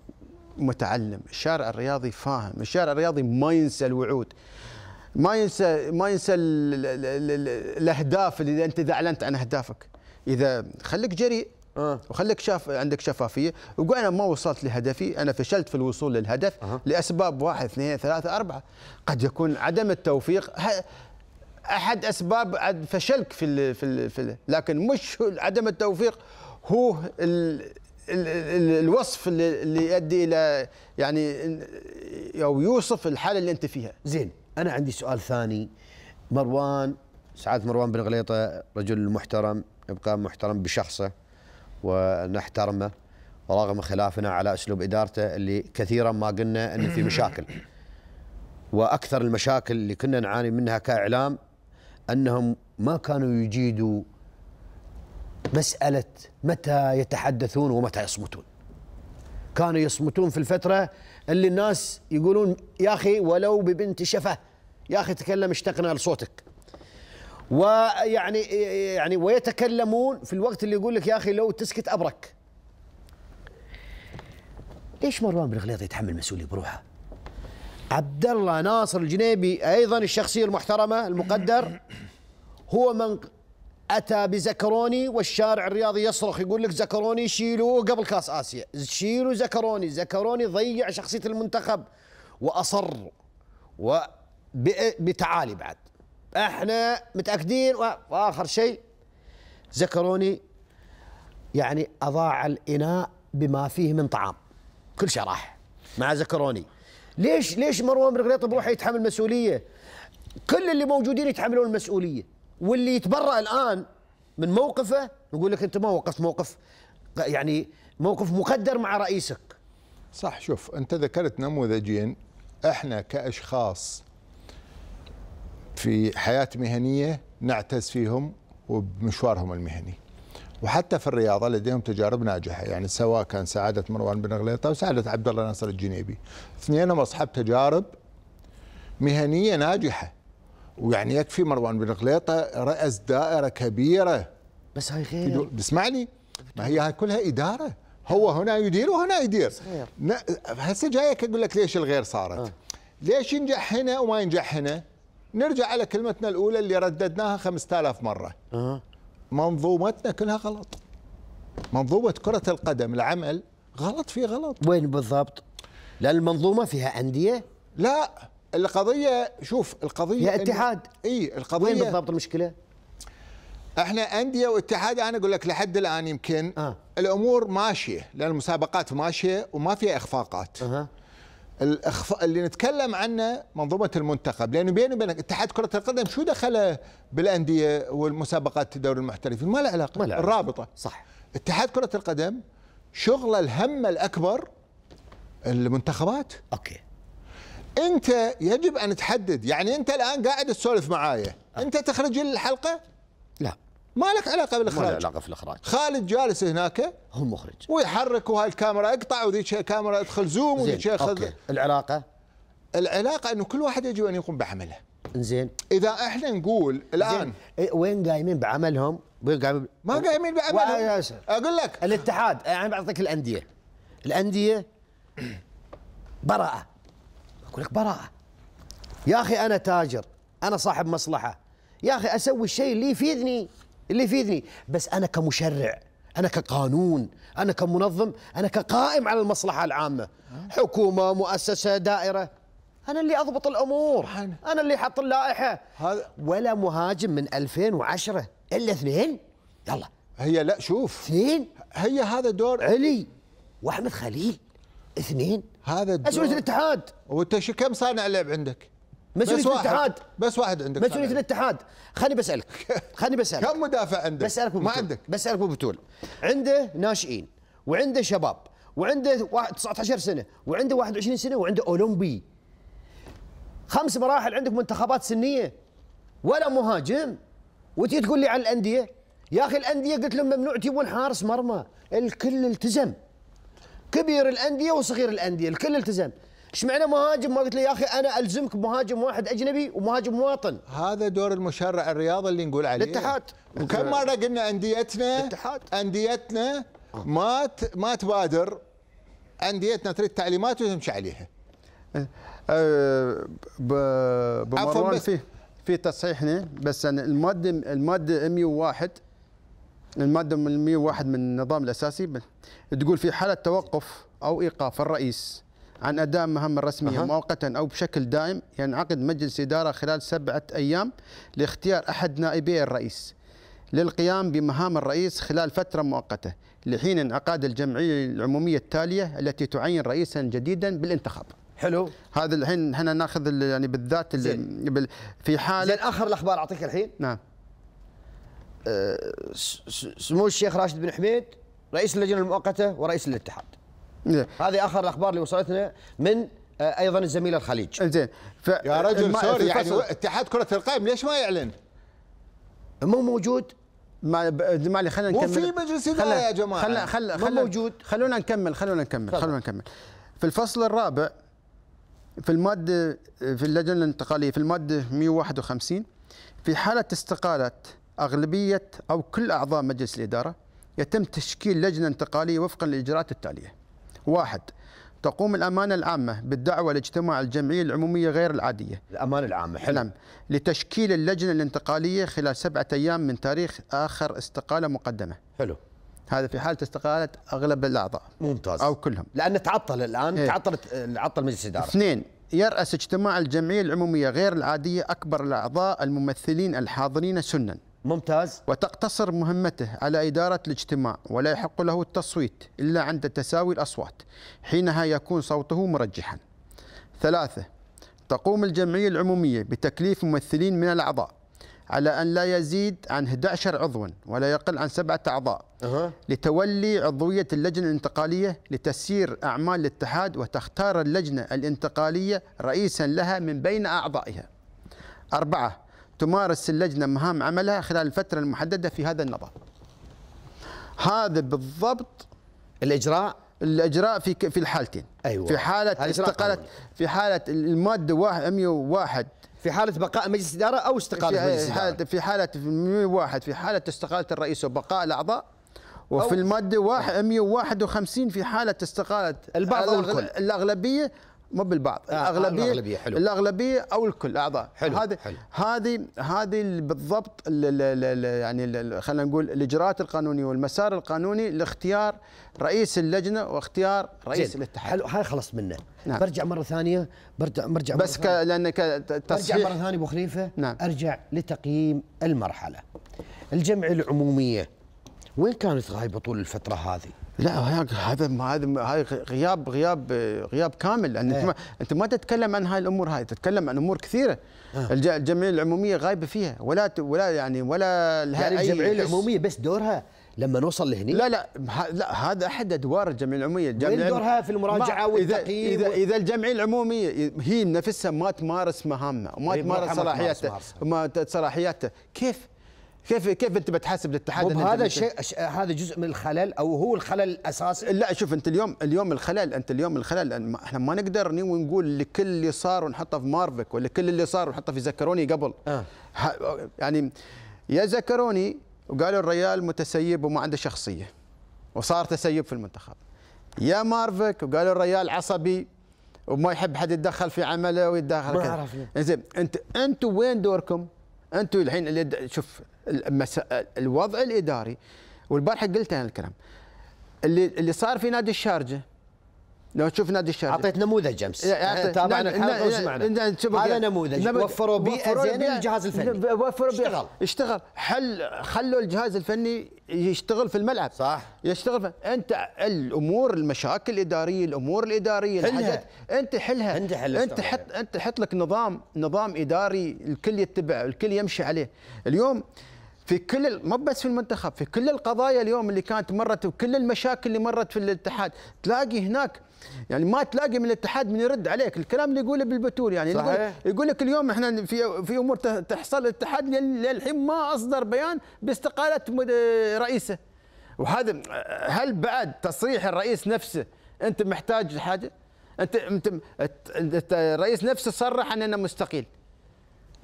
Speaker 3: متعلم الشارع الرياضي فاهم الشارع الرياضي ما ينسى الوعود ما ينسى ما ينسى الاهداف اللي انت اذا اعلنت عن اهدافك اذا خليك جريء آه. وخليك شاف عندك شفافيه وقول انا ما وصلت لهدفي انا فشلت في الوصول للهدف لاسباب واحد اثنين ثلاثه اربعه قد يكون عدم التوفيق احد اسباب فشلك في الـ في الـ في الـ لكن مش عدم التوفيق هو الوصف اللي يؤدي الى يعني او يوصف الحاله اللي انت فيها. زين انا عندي سؤال ثاني مروان سعاده مروان بن
Speaker 1: غليطه رجل محترم يبقى محترم بشخصه ونحترمه رغم خلافنا على اسلوب ادارته اللي كثيرا ما قلنا ان في مشاكل. واكثر المشاكل اللي كنا نعاني منها كاعلام انهم ما كانوا يجيدوا مسألة متى يتحدثون ومتى يصمتون كانوا يصمتون في الفترة اللي الناس يقولون يا أخي ولو ببنت شفة يا أخي تكلم اشتقنا لصوتك ويعني يعني ويتكلمون في الوقت اللي يقول لك يا أخي لو تسكت أبرك ليش مروان بن غليظ يتحمل مسؤولية بروحه عبد الله ناصر الجنيبي أيضا الشخصية المحترمة المقدر هو من اتى بزكروني والشارع الرياضي يصرخ يقول لك زكروني شيلوه قبل كاس اسيا شيلوا زكروني زكروني ضيع شخصيه المنتخب واصر و بتعالي بعد احنا متاكدين واخر شيء زكروني يعني اضاع الاناء بما فيه من طعام كل شيء راح مع زكروني ليش ليش مروان بن غليط بروحه يتحمل مسؤوليه كل اللي موجودين يتحملون المسؤوليه واللي يتبرأ الآن من موقفه نقول لك أنت ما وقفت موقف يعني
Speaker 4: موقف مقدر مع رئيسك صح شوف أنت ذكرت نموذجين احنا كأشخاص في حياة مهنية نعتز فيهم وبمشوارهم المهني وحتى في الرياضه لديهم تجارب ناجحه يعني سواء كان سعاده مروان بن غليطه او سعاده عبد الله ناصر الجنيبي اثنينهم اصحاب تجارب مهنيه ناجحه ويعني يكفي مروان بن غليطه رأس دائره كبيره بس هاي غير اسمعني ما هي هاي كلها اداره هو هنا يدير وهنا يدير هسه جايك اقول لك ليش الغير صارت آه. ليش ينجح هنا وما ينجح هنا نرجع على كلمتنا الاولى اللي رددناها 5000 مره آه. منظومتنا كلها غلط منظومه كره القدم العمل غلط في غلط وين بالضبط لان المنظومه فيها انديه لا القضيه شوف القضيه يا اتحاد اي القضيه وين بالضبط المشكله؟ احنا انديه واتحاد انا اقول لك لحد الان يمكن آه. الامور ماشيه لان المسابقات ماشيه وما فيها اخفاقات آه. الأخف... اللي نتكلم عنه منظومه المنتخب لانه بيني وبينك اتحاد كره القدم شو دخله بالانديه والمسابقات الدوري المحترفين ما له علاقه ما الرابطه صح اتحاد كره القدم شغله الهم الاكبر المنتخبات اوكي انت يجب ان تحدد يعني انت الان قاعد تسولف معايا انت تخرج الحلقه لا ما لك علاقه بالاخراج ما له
Speaker 1: علاقه في الاخراج
Speaker 4: خالد جالس هناك هو المخرج ويحرك وهاي الكاميرا اقطع وذيك الكاميرا ادخل زوم وذيك خذ العلاقه العلاقه انه كل واحد يجب ان يقوم بعمله زين اذا احنا نقول الان زين. إيه، وين قايمين بعملهم وين قايمين ما قايمين بعملهم اقول لك الاتحاد انا يعني بعطيك
Speaker 1: الانديه الانديه براءه يقول لك براءه يا اخي انا تاجر انا صاحب مصلحه يا اخي اسوي الشيء اللي يفيدني اللي يفيدني بس انا كمشرع انا كقانون انا كمنظم انا كقائم على المصلحه العامه حكومه مؤسسه دائره انا اللي اضبط الامور انا اللي حط اللائحه هذا ولا مهاجم من 2010
Speaker 4: الا اثنين يلا هي لا شوف اثنين هي هذا دور علي واحمد خليل اثنين هذا مسؤوليه الاتحاد وانت كم صانع لعب عندك؟ مسؤوليه الاتحاد بس واحد عندك مسؤوليه الاتحاد خليني بسالك
Speaker 1: خليني بسالك كم مدافع عندك؟ بسالك ما عندك بسالك بتول عنده ناشئين وعنده شباب وعنده 19 سنه وعنده 21 سنه وعنده اولمبي خمس مراحل عندك منتخبات سنيه ولا مهاجم وتجي تقول لي على الانديه يا اخي الانديه قلت لهم ممنوع تجيبون حارس مرمى الكل التزم كبير الانديه وصغير الانديه الكل التزم ايش معنى مهاجم ما قلت له يا اخي انا
Speaker 4: الزمك مهاجم واحد اجنبي ومهاجم مواطن هذا دور المشرع الرياضي اللي نقول عليه الاتحاد وكم مره قلنا انديتنا الاتحاد انديتنا ما ما تبادر انديتنا تريد تعليمات وتمشي عليها
Speaker 3: أه, أه، بمروان في في تصحيحنا بس الماده الماده 101 المادة 101 من النظام الأساسي تقول في حالة توقف أو إيقاف الرئيس عن أداء مهمة رسمية أه. مؤقتا أو بشكل دائم ينعقد مجلس إدارة خلال سبعة أيام لاختيار أحد نائبي الرئيس للقيام بمهام الرئيس خلال فترة مؤقتة لحين انعقاد الجمعية العمومية التالية التي تعين رئيسا جديدا بالانتخاب حلو هذا الحين احنا ناخذ يعني بالذات في حاله زين اخر الاخبار اعطيك الحين نعم
Speaker 1: سمو الشيخ راشد بن حميد رئيس اللجنه المؤقته ورئيس الاتحاد. نعم. هذه اخر الاخبار اللي وصلتنا من آه، ايضا الزميل الخليج. زين
Speaker 3: ف... يا رجل سوري يعني اتحاد كره القدم ليش ما يعلن؟ مو موجود ما معلي خلينا نكمل وفي مجلس اداره يا جماعه خلنا خل خل موجود خلونا نكمل خلونا نكمل خلونا نكمل في الفصل الرابع في الماده في اللجنه الانتقاليه في الماده 151 في حاله استقاله أغلبية أو كل أعضاء مجلس الإدارة يتم تشكيل لجنة انتقالية وفقا للإجراءات التالية واحد تقوم الأمانة العامة بالدعوة لاجتماع الجمعية العمومية غير العادية الأمانة العامة حلو نعم لتشكيل اللجنة الانتقالية خلال سبعة أيام من تاريخ آخر استقالة مقدمة حلو هذا في حالة استقالة أغلب الأعضاء ممتاز أو كلهم لأن تعطل الآن إيه؟ تعطلت تعطل مجلس الإدارة اثنين يرأس اجتماع الجمعية العمومية غير العادية أكبر الأعضاء الممثلين الحاضرين سنًا ممتاز وتقتصر مهمته على إدارة الاجتماع ولا يحق له التصويت إلا عند تساوي الأصوات حينها يكون صوته مرجحا ثلاثة تقوم الجمعية العمومية بتكليف ممثلين من الأعضاء على أن لا يزيد عن 11 عضوا ولا يقل عن سبعة أعضاء أه. لتولي عضوية اللجنة الانتقالية لتسيير أعمال الاتحاد وتختار اللجنة الانتقالية رئيسا لها من بين أعضائها أربعة تمارس اللجنة مهام عملها خلال الفترة المحددة في هذا النظام هذا بالضبط الإجراء الاجراء في في الحالتين أيوة. في حاله استقاله في حاله الماده 101 في حاله بقاء مجلس الاداره او استقاله مجلس الاداره في حاله 101 في حاله استقاله الرئيس وبقاء الاعضاء وفي الماده 151 في حاله استقاله البعض او الكل الاغلبيه مو بالبعض آه، الاغلبيه الاغلبيه حلو الاغلبيه او الكل اعضاء حلو هذه هذه هذه بالضبط يعني خلينا نقول الاجراءات القانونيه والمسار القانوني لاختيار رئيس اللجنه واختيار رئيس الاتحاد حلو هاي خلصت منه نعم. برجع مره ثانيه برجع برجع بس ك... لانك تصحيح برجع مره
Speaker 1: ثانيه ابو خليفه نعم. ارجع لتقييم المرحله
Speaker 3: الجمعيه العموميه وين كانت غايبه طول الفتره هذه؟ لا هذا هذا هاي غياب غياب غياب كامل لان انت إيه. ما انت ما تتكلم عن هاي الامور هاي تتكلم عن امور كثيره آه. الجمعيه العموميه غايبه فيها ولا ولا يعني ولا لها يعني الجمعيه العموميه بس دورها لما نوصل لهني لا لا لا هذا احد ادوار الجمعيه العموميه الجمعيه دورها في المراجعه والتقييم اذا, و... إذا الجمعيه العموميه هي نفسها ما تمارس مهامها وما إيه، تمارس صلاحياتها ما صلاحياتها كيف كيف كيف انت بتحاسب الاتحاد هذا شيء هذا جزء من الخلل او هو الخلل الاساسي لا شوف انت اليوم اليوم الخلل انت اليوم الخلل احنا ما نقدر نقول لكل اللي صار ونحطه في مارفك ولا كل اللي صار ونحطه في زكروني قبل آه. يعني يا زكروني وقالوا الريال متسيب وما عنده شخصيه وصار تسيب في المنتخب يا مارفك وقالوا الريال عصبي وما يحب حد يتدخل في عمله ويتدخل ما اعرف زين انت انتم وين دوركم؟ انتم الحين اللي شوف الوضع الاداري والبارحه قلت انا الكلام اللي اللي صار في نادي الشارجه لو تشوف نادي الشارجه اعطيت نموذج امس تابعنا الحلقه وسمعنا هذا نموذج وفروا بيئه زينه للجهاز الفني وفروا بيئه اشتغل اشتغل حل خلوا الجهاز الفني يشتغل في الملعب صح يشتغل في انت الامور المشاكل الاداريه الامور الاداريه حلها. الحاجات انت حلها انت حل انت حط انت حط لك نظام نظام اداري الكل يتبعه الكل يمشي عليه اليوم في كل ما بس في المنتخب في كل القضايا اليوم اللي كانت مرت وكل المشاكل اللي مرت في الاتحاد تلاقي هناك يعني ما تلاقي من الاتحاد من يرد عليك الكلام اللي يقوله بالبتول يعني صحيح. يقول لك اليوم احنا في في امور تحصل الاتحاد للحين ما اصدر بيان باستقاله رئيسه وهذا هل بعد تصريح الرئيس نفسه انت محتاج حاجه انت انت الرئيس نفسه صرح انه مستقيل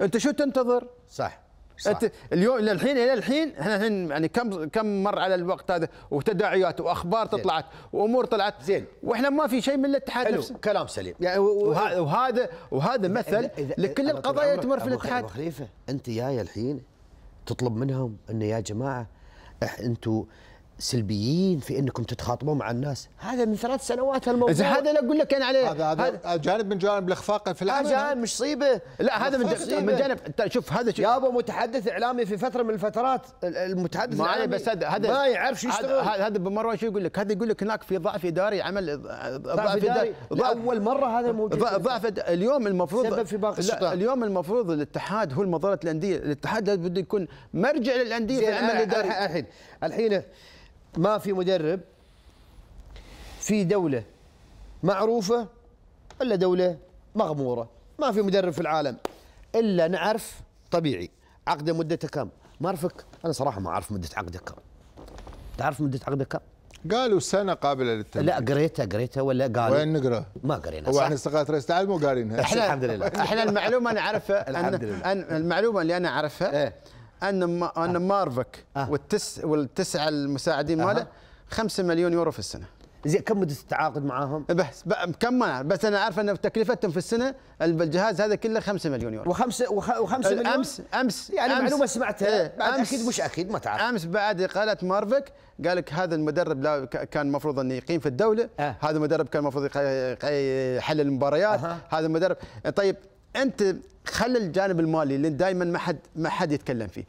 Speaker 3: انت شو تنتظر صح صح. اليوم للحين الى الحين احنا الحين يعني كم كم مر على الوقت هذا وتداعيات واخبار طلعت وامور طلعت زين واحنا ما في شيء من الاتحاد نفسه كلام سليم يعني وهذا وهذا, وهذا
Speaker 1: مثل لكل القضايا تمر في الاتحاد خليفه انت جاي الحين تطلب منهم انه يا جماعه انتم سلبيين في انكم تتخاطبون مع الناس هذا من ثلاث سنوات الموضوع هذا لا اقول لك انا عليه هذا هذا جانب من جوانب الاخفاق في العمل هذا آه، جانب
Speaker 3: مش صيبه لا هذا من صيبة. من جانب شوف هذا شوف ابو متحدث اعلامي في فتره من الفترات المتحدث الاعلامي بس هذا ما يعرف شو يشتغل هذا بمره شو يقول لك هذا يقول لك هناك في ضعف اداري عمل ضعف اداري اول مره هذا موجود ضعف اليوم المفروض سبب في باقي الشطار اليوم المفروض الاتحاد هو المظله الانديه الاتحاد بده يكون مرجع للانديه في العمل الاداري الحين الحين ما في مدرب
Speaker 1: في دولة معروفة إلا دولة مغمورة ما في مدرب في العالم إلا نعرف طبيعي عقده مدته كم ما أعرفك أنا صراحة ما أعرف مدة عقدك كم تعرف مدة عقدك كم قالوا سنه قابله للتنفيذ لا
Speaker 4: قريتها قريتها ولا قالوا وين نقرا؟ ما قرينا هو احنا استقالات رئيس العالم مو قارينها احنا الحمد لله
Speaker 3: احنا المعلومه انا اعرفها الحمد لله المعلومه اللي انا اعرفها إيه؟ ان ان آه. مارفك آه. والتس والتسعه المساعدين ماله 5 مليون يورو في السنه زين كم مده التعاقد معاهم؟ بس كم ما بس انا عارف ان تكلفتهم في السنه الجهاز هذا كله 5 مليون يورو وخمسه وخ... وخمسه مليون امس امس يعني أمس معلومه سمعتها إيه بعد أمس اكيد مش اكيد ما تعرف امس بعد اقاله مارفك قال لك هذا المدرب لا كان المفروض انه يقيم في الدوله آه. هذا المدرب كان المفروض يحلل المباريات آه. هذا المدرب طيب انت خلي الجانب المالي اللي دائما ما حد ما حد يتكلم فيه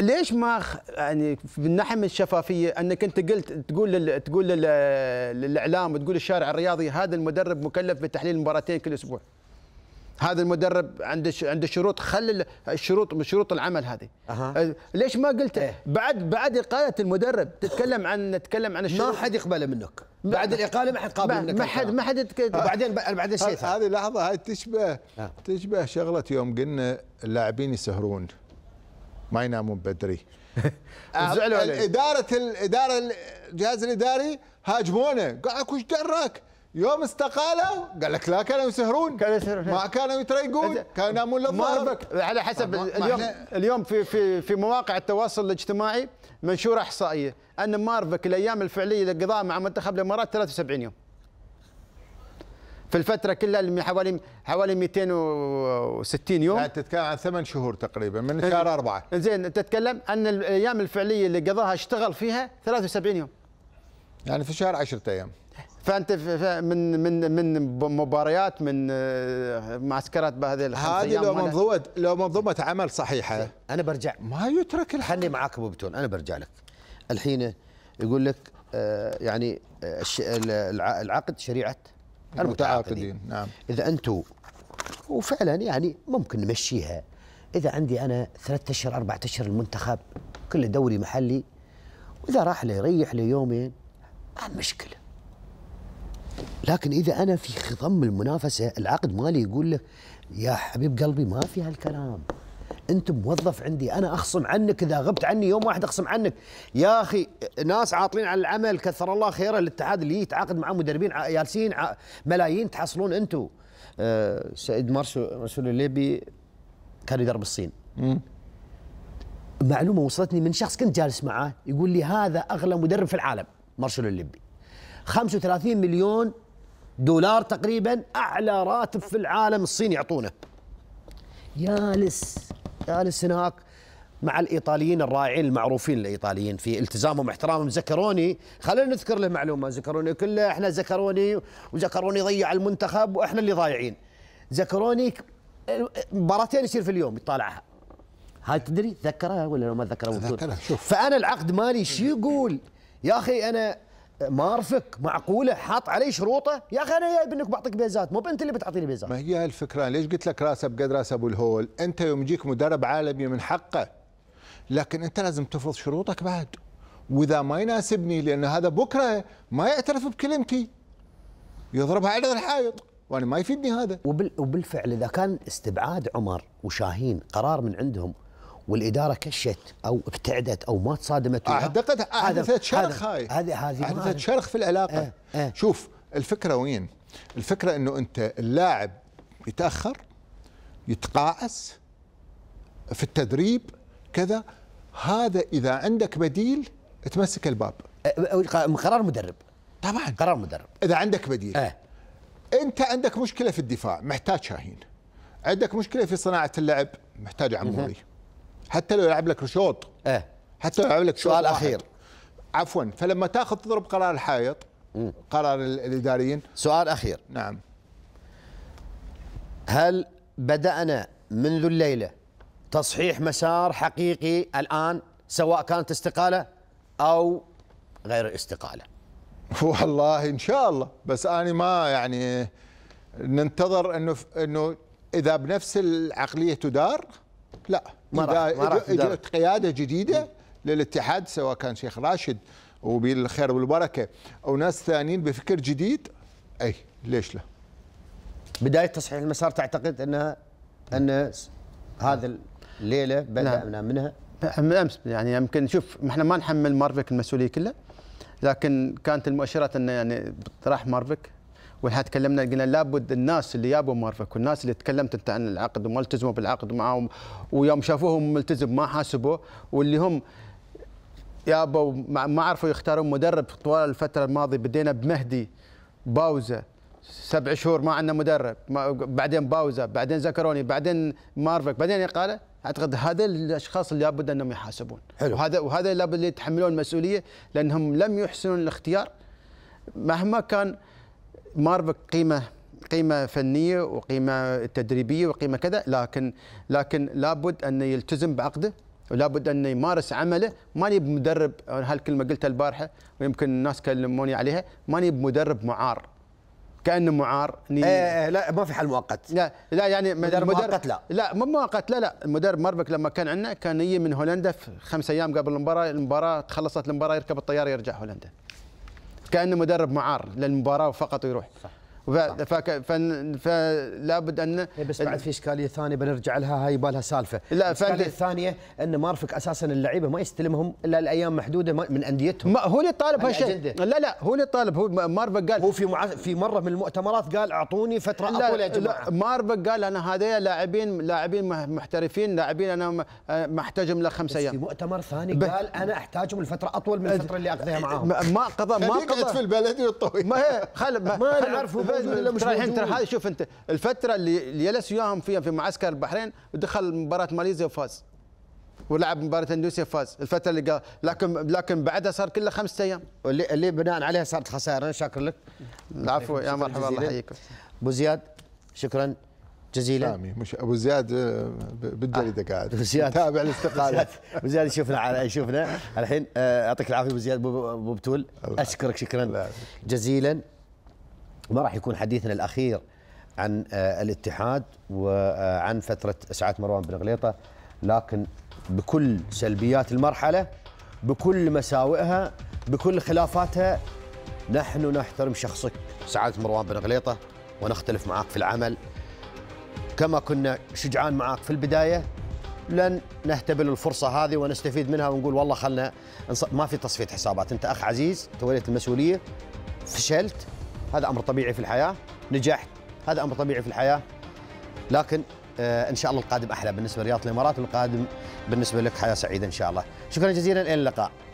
Speaker 3: ليش ما يعني من ناحيه من الشفافيه انك انت قلت تقول لل تقول لل للاعلام وتقول الشارع الرياضي هذا المدرب مكلف بتحليل مباراتين كل اسبوع هذا المدرب عنده عنده شروط خل الشروط شروط العمل هذه أه. ليش ما قلت إيه؟ بعد بعد اقاله المدرب تتكلم عن تتكلم عن الشروط ما حد يقبله منك بعد الاقاله ما حد قابل منك ما حد ما حد وبعدين آه. بعدين شيء
Speaker 4: آه، هذه لحظه هاي تشبه آه. تشبه شغله يوم قلنا اللاعبين يسهرون ما ينامون بدري زعلوا اداره الاداره الجهاز الاداري هاجمونه قال اكو ايش دراك يوم استقالوا قال لك لا كانوا يسهرون كانوا يسهرون ما
Speaker 3: كانوا يتريقون
Speaker 4: كانوا ينامون للظهر على حسب اليوم
Speaker 3: اليوم في في في مواقع التواصل الاجتماعي منشوره احصائيه ان مارفك الايام الفعليه للقضاء مع منتخب الامارات 73 يوم في الفتره كلها اللي حوالي حوالي 260 يوم يعني تتكلم عن ثمان شهور تقريبا من شهر أربعة زين تتكلم ان الايام الفعليه اللي قضاها اشتغل فيها 73 يوم يعني في شهر 10 ايام فانت من من من مباريات من آه، معسكرات بهذه الحاله هذه لو منظومه لو منظومه عمل صحيحه انا برجع ما يترك
Speaker 1: الحق خلني معاك ابو بتون انا برجع لك الحين يقول لك آه، يعني آه، العقد شريعه
Speaker 4: المتعاقدين
Speaker 1: نعم اذا انتم وفعلا يعني ممكن نمشيها اذا عندي انا ثلاثة اشهر أربعة اشهر المنتخب كل دوري محلي واذا راح لي يريح لي يومين ما مشكله لكن اذا انا في خضم المنافسه العقد مالي يقول لك يا حبيب قلبي ما في هالكلام انت موظف عندي انا اخصم عنك اذا غبت عني يوم واحد اخصم عنك يا اخي ناس عاطلين عن العمل كثر الله خيره الاتحاد اللي يتعاقد مع مدربين جالسين ملايين تحصلون انتم أه سيد مرسول الليبي كان يدرب الصين معلومه وصلتني من شخص كنت جالس معاه يقول لي هذا اغلى مدرب في العالم مرسول الليبي 35 مليون دولار تقريبا اعلى راتب في العالم الصين يعطونه جالس جالس هناك مع الايطاليين الرائعين المعروفين الايطاليين في التزامهم واحترامهم زكروني خلينا نذكر له معلومه زكروني كله احنا زكروني وزكروني ضيع المنتخب واحنا اللي ضايعين زكروني مباراتين يصير في اليوم يطالعها هاي تدري تذكرها ولا ما تذكرها؟ شوف فانا العقد مالي شو يقول؟ يا اخي انا مارفك معقوله حاط علي شروطه يا اخي انا جايب انك بعطيك بيزات مو انت اللي بتعطيني بيزات
Speaker 4: ما هي الفكره ليش قلت لك راسه بقد راس ابو الهول انت يوم يجيك مدرب عالمي من حقه لكن انت لازم تفرض شروطك بعد واذا ما يناسبني لان هذا بكره ما يعترف بكلمتي يضربها على الحائط وانا ما يفيدني هذا وبالفعل
Speaker 1: اذا كان استبعاد عمر وشاهين قرار من عندهم والاداره كشت
Speaker 4: او ابتعدت او ما تصادمت اعتقد احدثت شرخ هاي هذه هذه احدثت شرخ في العلاقه أه أه شوف الفكره وين؟ الفكره انه انت اللاعب يتاخر يتقاعس في التدريب كذا هذا اذا عندك بديل تمسك الباب إيه، قرار مدرب طبعا قرار مدرب اذا عندك بديل أه. انت عندك مشكله في الدفاع محتاج شاهين عندك مشكله في صناعه اللعب محتاج عموري حتى لو يلعب لك رشوط اه حتى لو يلعب لك سؤال اخير عفوا فلما تاخذ تضرب قرار الحائط قرار الاداريين سؤال اخير نعم
Speaker 1: هل بدانا منذ الليله تصحيح مسار حقيقي الان سواء كانت استقاله او غير استقاله
Speaker 4: والله ان شاء الله بس انا ما يعني ننتظر انه انه اذا بنفس العقليه تدار لا ما راح قياده جديده للاتحاد سواء كان شيخ راشد وبالخير والبركه او ناس ثانيين بفكر جديد اي ليش لا؟ بدايه تصحيح المسار تعتقد
Speaker 3: انها ان هذا الليله بدانا نعم. منها من امس يعني يمكن شوف احنا ما نحمل مارفك المسؤوليه كلها لكن كانت المؤشرات انه يعني اقتراح مارفك واحنا تكلمنا قلنا لابد الناس اللي جابوا مارفك والناس اللي تكلمت انت عن العقد وما التزموا بالعقد معاهم ويوم شافوهم ملتزم ما حاسبوه واللي هم يابوا ما عرفوا يختارون مدرب طوال الفتره الماضيه بدينا بمهدي باوزه سبع شهور ما عندنا مدرب بعدين باوزه بعدين زكروني بعدين مارفك بعدين اقاله اعتقد هذا الاشخاص اللي لابد انهم يحاسبون حلو. وهذا وهذا لابد اللي يتحملون المسؤوليه لانهم لم يحسنون الاختيار مهما كان ماربك قيمه قيمه فنيه وقيمه تدريبيه وقيمه كذا لكن لكن لابد ان يلتزم بعقده ولابد ان يمارس عمله ماني بمدرب هالكلمه قلتها البارحه ويمكن الناس كلموني عليها ماني بمدرب معار كانه معار ني... إيه،, إيه لا ما في حل مؤقت لا لا يعني مدرب مؤقت لا لا مو مؤقت لا لا المدرب ماربك لما كان عندنا كان يجي من هولندا في خمس ايام قبل المباراه المباراه خلصت المباراه يركب الطياره يرجع هولندا كانه مدرب معار للمباراه وفقط ويروح صح. فلا بد ان إيه،
Speaker 1: بس بعد في اشكاليه ثانيه بنرجع لها هاي بالها سالفه لا الاشكاليه الثانيه ان مارفك اساسا اللعيبه ما يستلمهم الا لايام محدوده من انديتهم هو اللي طالب هالشيء لا لا هو اللي طالب هو مارفك قال هو في في مره من المؤتمرات قال اعطوني فتره اطول يا جماعه لا
Speaker 3: مارفك قال انا هذي لاعبين لاعبين محترفين لاعبين انا آه، محتاجهم لخمس ايام في مؤتمر ثاني قال انا
Speaker 1: احتاجهم لفتره اطول من الفتره اللي اقضيها معاهم ما قضى ما قضى في
Speaker 3: البلد ويطوي ما هي خل ما, ما نعرفه موجود ولا مش موجود ترى هذا شوف انت الفتره اللي جلس وياهم فيها في معسكر البحرين دخل مباراه ماليزيا وفاز ولعب مباراه اندونيسيا فاز الفتره اللي قال لكن لكن بعدها صار كله خمسة ايام واللي اللي بناء عليها صارت خسائر انا شاكر لك العفو يا مرحبا الله يحييك ابو زياد
Speaker 1: شكرا جزيلا سامي
Speaker 4: مش ابو زياد
Speaker 1: آه، بالجريده
Speaker 4: آه، قاعد قاعد زياد تابع الاستقاله
Speaker 1: ابو زياد يشوفنا على يشوفنا الحين آه، يعطيك العافيه ابو زياد ابو بتول اشكرك شكرا جزيلا ما راح يكون حديثنا الاخير عن آه، الاتحاد وعن فتره اسعاد مروان بن غليطه لكن بكل سلبيات المرحله بكل مساوئها بكل خلافاتها نحن نحترم شخصك سعاده مروان بن غليطه ونختلف معاك في العمل كما كنا شجعان معاك في البدايه لن نهتبل الفرصه هذه ونستفيد منها ونقول والله خلنا ما في تصفيه حسابات انت اخ عزيز توليت المسؤوليه فشلت هذا امر طبيعي في الحياه نجحت هذا امر طبيعي في الحياه لكن آه، ان شاء الله القادم احلى بالنسبه لرياض الامارات والقادم بالنسبه لك حياه سعيده ان شاء الله شكرا جزيلا الى اللقاء